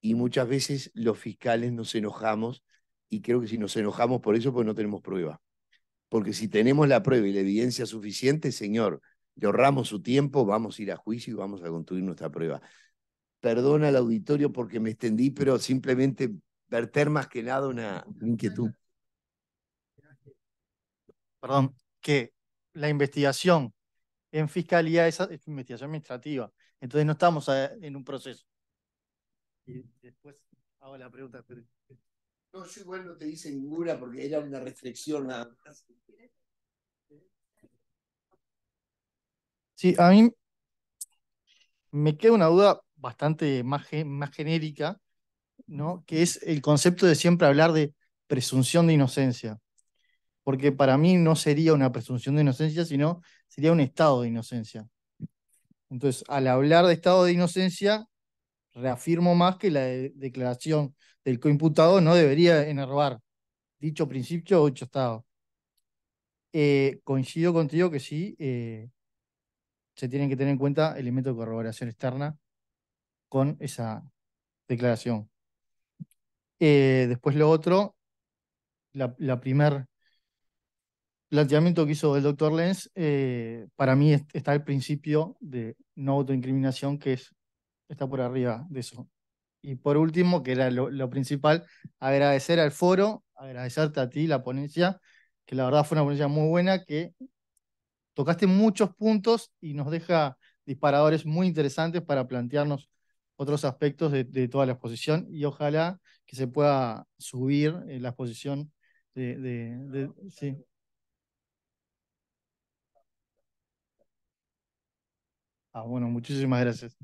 Y muchas veces los fiscales nos enojamos y creo que si nos enojamos por eso, pues no tenemos prueba. Porque si tenemos la prueba y la evidencia suficiente, señor, y ahorramos su tiempo, vamos a ir a juicio y vamos a construir nuestra prueba. Perdona al auditorio porque me extendí, pero simplemente verter más que nada una inquietud. Perdón, que la investigación en fiscalía es investigación administrativa, entonces no estamos eh, en un proceso. Y después hago la pregunta. Eh, no, yo igual no te hice ninguna porque era una reflexión nada más. Sí, a mí me queda una duda bastante más, más genérica, ¿no? que es el concepto de siempre hablar de presunción de inocencia. Porque para mí no sería una presunción de inocencia, sino sería un estado de inocencia. Entonces, al hablar de estado de inocencia, reafirmo más que la declaración del coimputado no debería enervar dicho principio o dicho estado. Eh, coincido contigo que sí, eh, se tienen que tener en cuenta elementos de corroboración externa con esa declaración. Eh, después lo otro, la, primer planteamiento que hizo el doctor Lenz, eh, para mí está el principio de no autoincriminación que está por arriba de eso. Y por último, que era lo, lo principal, agradecer al foro, agradecerte a ti la ponencia, que la verdad fue una ponencia muy buena, que tocaste muchos puntos y nos deja disparadores muy interesantes para plantearnos otros aspectos de, toda la exposición y ojalá que se pueda subir eh, la exposición de, de sí. Ah, bueno, muchísimas gracias.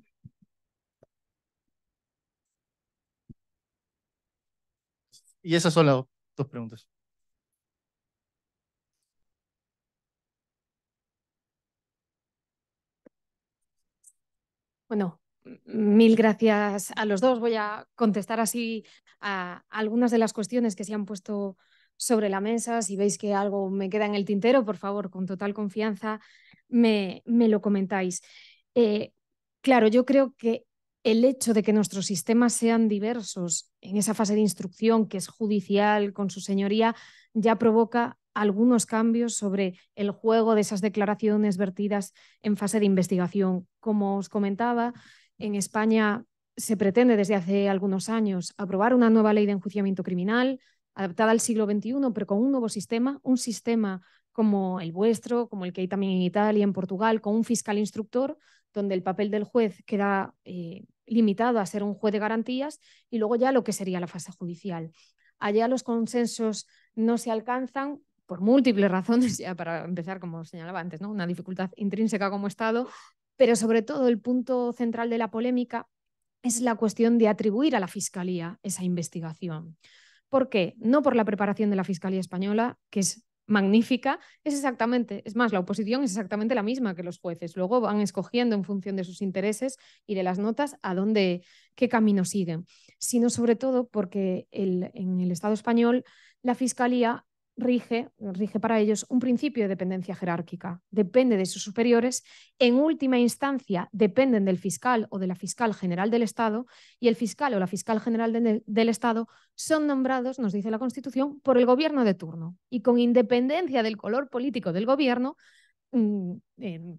Y esas son las dos preguntas. Bueno, mil gracias a los dos. Voy a contestar así a algunas de las cuestiones que se han puesto sobre la mesa. Si veis que algo me queda en el tintero, por favor, con total confianza, me, me lo comentáis. Eh, claro, yo creo que el hecho de que nuestros sistemas sean diversos en esa fase de instrucción que es judicial con su señoría ya provoca algunos cambios sobre el juego de esas declaraciones vertidas en fase de investigación. Como os comentaba, en España se pretende desde hace algunos años aprobar una nueva ley de enjuiciamiento criminal adaptada al siglo XXI, pero con un nuevo sistema, un sistema como el vuestro, como el que hay también en Italia, y en Portugal, con un fiscal instructor, donde el papel del juez queda eh, limitado a ser un juez de garantías y luego ya lo que sería la fase judicial. Allá los consensos no se alcanzan, por múltiples razones, ya para empezar, como señalaba antes, ¿no? una dificultad intrínseca como Estado, pero sobre todo el punto central de la polémica es la cuestión de atribuir a la Fiscalía esa investigación. ¿Por qué? No por la preparación de la Fiscalía española, que es magnífica, es exactamente, es más, la oposición es exactamente la misma que los jueces. Luego van escogiendo en función de sus intereses y de las notas a dónde, qué camino siguen, sino sobre todo porque el, en el Estado español la Fiscalía rige, rige para ellos un principio de dependencia jerárquica. Depende de sus superiores, en última instancia dependen del fiscal o de la fiscal general del Estado y el fiscal o la fiscal general del Estado son nombrados, nos dice la Constitución, por el gobierno de turno y con independencia del color político del gobierno, Mm,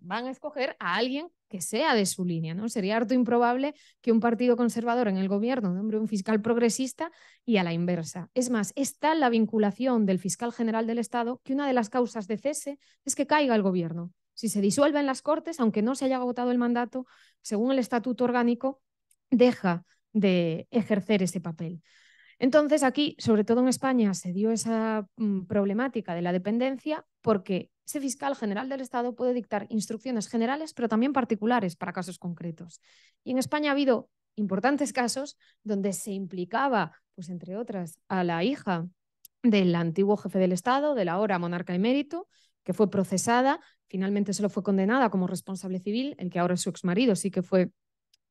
van a escoger a alguien que sea de su línea. ¿no? Sería harto improbable que un partido conservador en el gobierno nombre un fiscal progresista y a la inversa. Es más, está tal la vinculación del fiscal general del Estado que una de las causas de cese es que caiga el gobierno. Si se disuelven las Cortes, aunque no se haya agotado el mandato, según el Estatuto Orgánico, deja de ejercer ese papel. Entonces, aquí, sobre todo en España, se dio esa mm, problemática de la dependencia porque ese fiscal general del Estado puede dictar instrucciones generales, pero también particulares para casos concretos. Y en España ha habido importantes casos donde se implicaba, pues entre otras, a la hija del antiguo jefe del Estado, de la ahora monarca emérito, que fue procesada, finalmente solo fue condenada como responsable civil, el que ahora es su exmarido sí que fue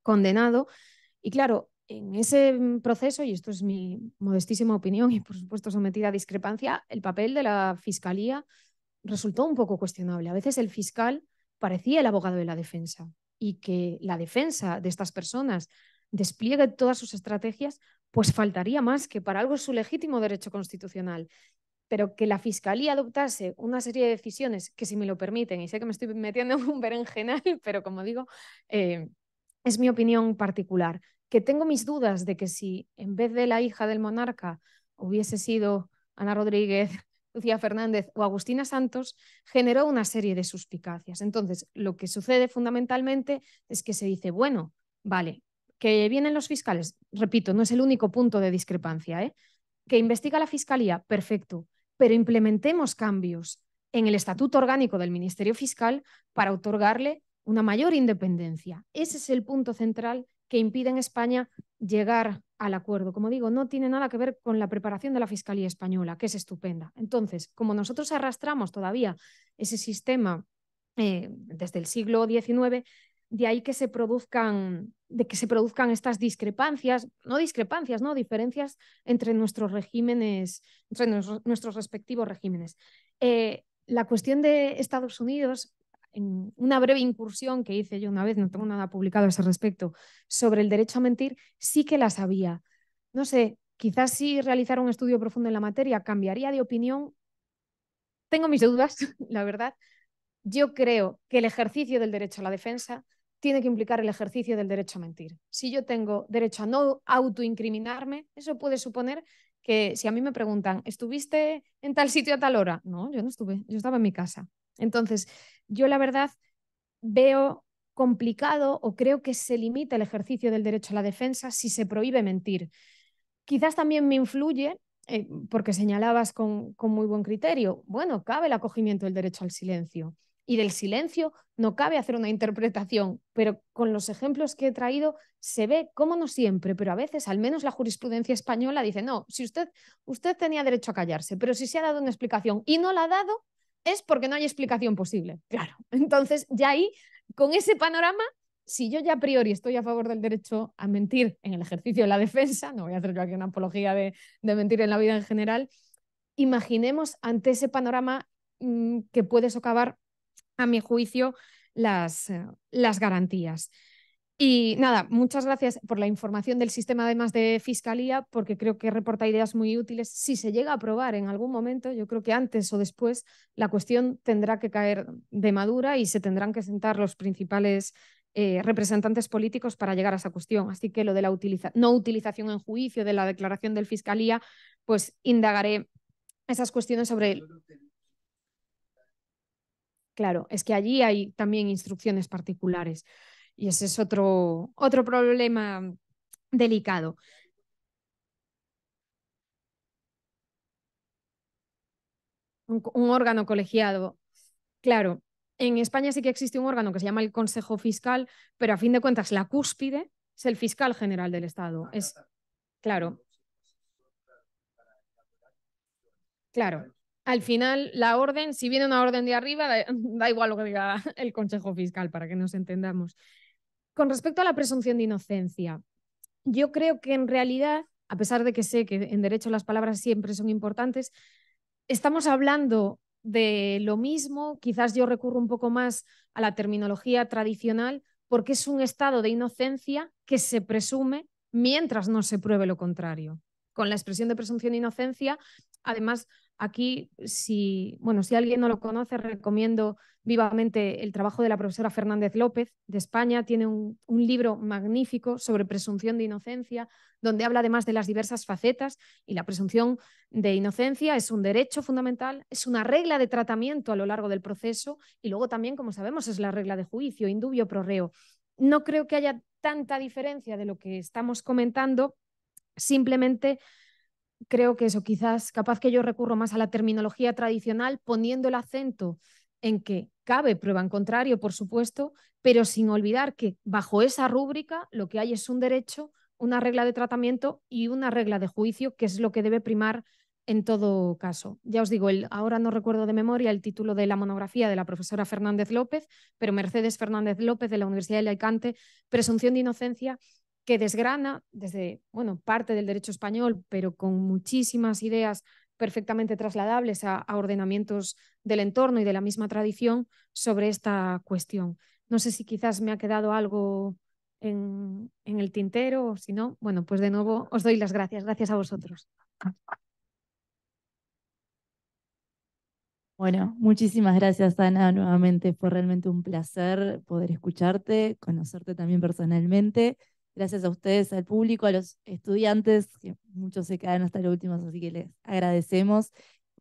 condenado. Y claro, en ese proceso, y esto es mi modestísima opinión y por supuesto sometida a discrepancia, el papel de la Fiscalía resultó un poco cuestionable. A veces el fiscal parecía el abogado de la defensa y que la defensa de estas personas despliegue todas sus estrategias, pues faltaría más que para algo es su legítimo derecho constitucional. Pero que la Fiscalía adoptase una serie de decisiones que, si me lo permiten, y sé que me estoy metiendo en un berenjenal, pero como digo, eh, es mi opinión particular, que tengo mis dudas de que si en vez de la hija del monarca hubiese sido Ana Rodríguez, Lucía Fernández o Agustina Santos, generó una serie de suspicacias. Entonces, lo que sucede fundamentalmente es que se dice, bueno, vale, que vienen los fiscales, repito, no es el único punto de discrepancia, ¿eh? que investiga la fiscalía, perfecto, pero implementemos cambios en el estatuto orgánico del Ministerio Fiscal para otorgarle una mayor independencia. Ese es el punto central que impide en España llegar al acuerdo. Como digo, no tiene nada que ver con la preparación de la Fiscalía Española, que es estupenda. Entonces, como nosotros arrastramos todavía ese sistema eh, desde el siglo XIX, de ahí que se produzcan, de que se produzcan estas discrepancias, no discrepancias, no diferencias entre nuestros regímenes, entre nuestros respectivos regímenes. Eh, la cuestión de Estados Unidos en una breve incursión que hice yo una vez, no tengo nada publicado a ese respecto, sobre el derecho a mentir, sí que la sabía. No sé, quizás si realizar un estudio profundo en la materia cambiaría de opinión. Tengo mis dudas, la verdad. Yo creo que el ejercicio del derecho a la defensa tiene que implicar el ejercicio del derecho a mentir. Si yo tengo derecho a no autoincriminarme, eso puede suponer que si a mí me preguntan, ¿estuviste en tal sitio a tal hora? No, yo no estuve, yo estaba en mi casa. Entonces, yo la verdad veo complicado o creo que se limita el ejercicio del derecho a la defensa si se prohíbe mentir. Quizás también me influye, eh, porque señalabas con, con muy buen criterio, bueno, cabe el acogimiento del derecho al silencio. Y del silencio no cabe hacer una interpretación, pero con los ejemplos que he traído se ve, como no siempre, pero a veces, al menos la jurisprudencia española dice, no, si usted, usted tenía derecho a callarse, pero si se ha dado una explicación y no la ha dado, es porque no hay explicación posible. Claro. Entonces, ya ahí, con ese panorama, si yo ya a priori estoy a favor del derecho a mentir en el ejercicio de la defensa, no voy a hacer yo aquí una apología de, mentir en la vida en general, imaginemos ante ese panorama mm, que puede socavar, a mi juicio, las, eh, las garantías. Y nada, muchas gracias por la información del sistema además de Fiscalía, porque creo que reporta ideas muy útiles. Si se llega a aprobar en algún momento, yo creo que antes o después la cuestión tendrá que caer de madura y se tendrán que sentar los principales eh, representantes políticos para llegar a esa cuestión. Así que lo de la no utilización en juicio de la declaración del Fiscalía, pues indagaré esas cuestiones sobre... Claro, es que allí hay también instrucciones particulares. Y ese es otro, otro problema delicado. Un, órgano colegiado. Claro, en España sí que existe un órgano que se llama el Consejo Fiscal, pero a fin de cuentas la cúspide es el fiscal general del Estado. Es claro. Claro. Al final, la orden, si viene una orden de arriba, da, da igual lo que diga el Consejo Fiscal, para que nos entendamos. Con respecto a la presunción de inocencia, yo creo que en realidad, a pesar de que sé que en derecho las palabras siempre son importantes, estamos hablando de lo mismo, quizás yo recurro un poco más a la terminología tradicional, porque es un estado de inocencia que se presume mientras no se pruebe lo contrario. Con la expresión de presunción de inocencia, además, Aquí, si, bueno, si alguien no lo conoce, recomiendo vivamente el trabajo de la profesora Fernández López de España. Tiene un, libro magnífico sobre presunción de inocencia, donde habla además de las diversas facetas y la presunción de inocencia es un derecho fundamental, es una regla de tratamiento a lo largo del proceso y luego también, como sabemos, es la regla de juicio, indubio pro reo. No creo que haya tanta diferencia de lo que estamos comentando, simplemente creo que eso, quizás capaz que yo recurro más a la terminología tradicional poniendo el acento en que cabe prueba en contrario, por supuesto, pero sin olvidar que bajo esa rúbrica lo que hay es un derecho, una regla de tratamiento y una regla de juicio, que es lo que debe primar en todo caso. Ya os digo, el, ahora no recuerdo de memoria el título de la monografía de la profesora Fernández López, pero Mercedes Fernández López de la Universidad de Alicante, Presunción de Inocencia que desgrana desde, bueno, parte del derecho español, pero con muchísimas ideas perfectamente trasladables a, ordenamientos del entorno y de la misma tradición sobre esta cuestión. No sé si quizás me ha quedado algo en, en el tintero o si no, bueno, pues de nuevo os doy las gracias. Gracias a vosotros. Bueno, muchísimas gracias Ana nuevamente. Fue realmente un placer poder escucharte, conocerte también personalmente. Gracias a ustedes, al público, a los estudiantes, que muchos se quedan hasta los últimos, así que les agradecemos.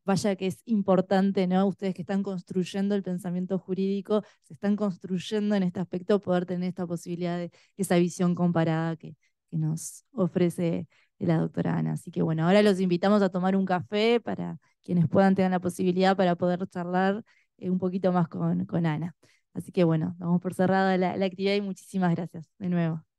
Vaya que es importante, ¿no? Ustedes que están construyendo el pensamiento jurídico, se están construyendo en este aspecto poder tener esta posibilidad de esa visión comparada que, nos ofrece la doctora Ana. Así que bueno, ahora los invitamos a tomar un café para quienes puedan tener la posibilidad para poder charlar eh, un poquito más con, Ana. Así que bueno, damos por cerrada la actividad y muchísimas gracias de nuevo.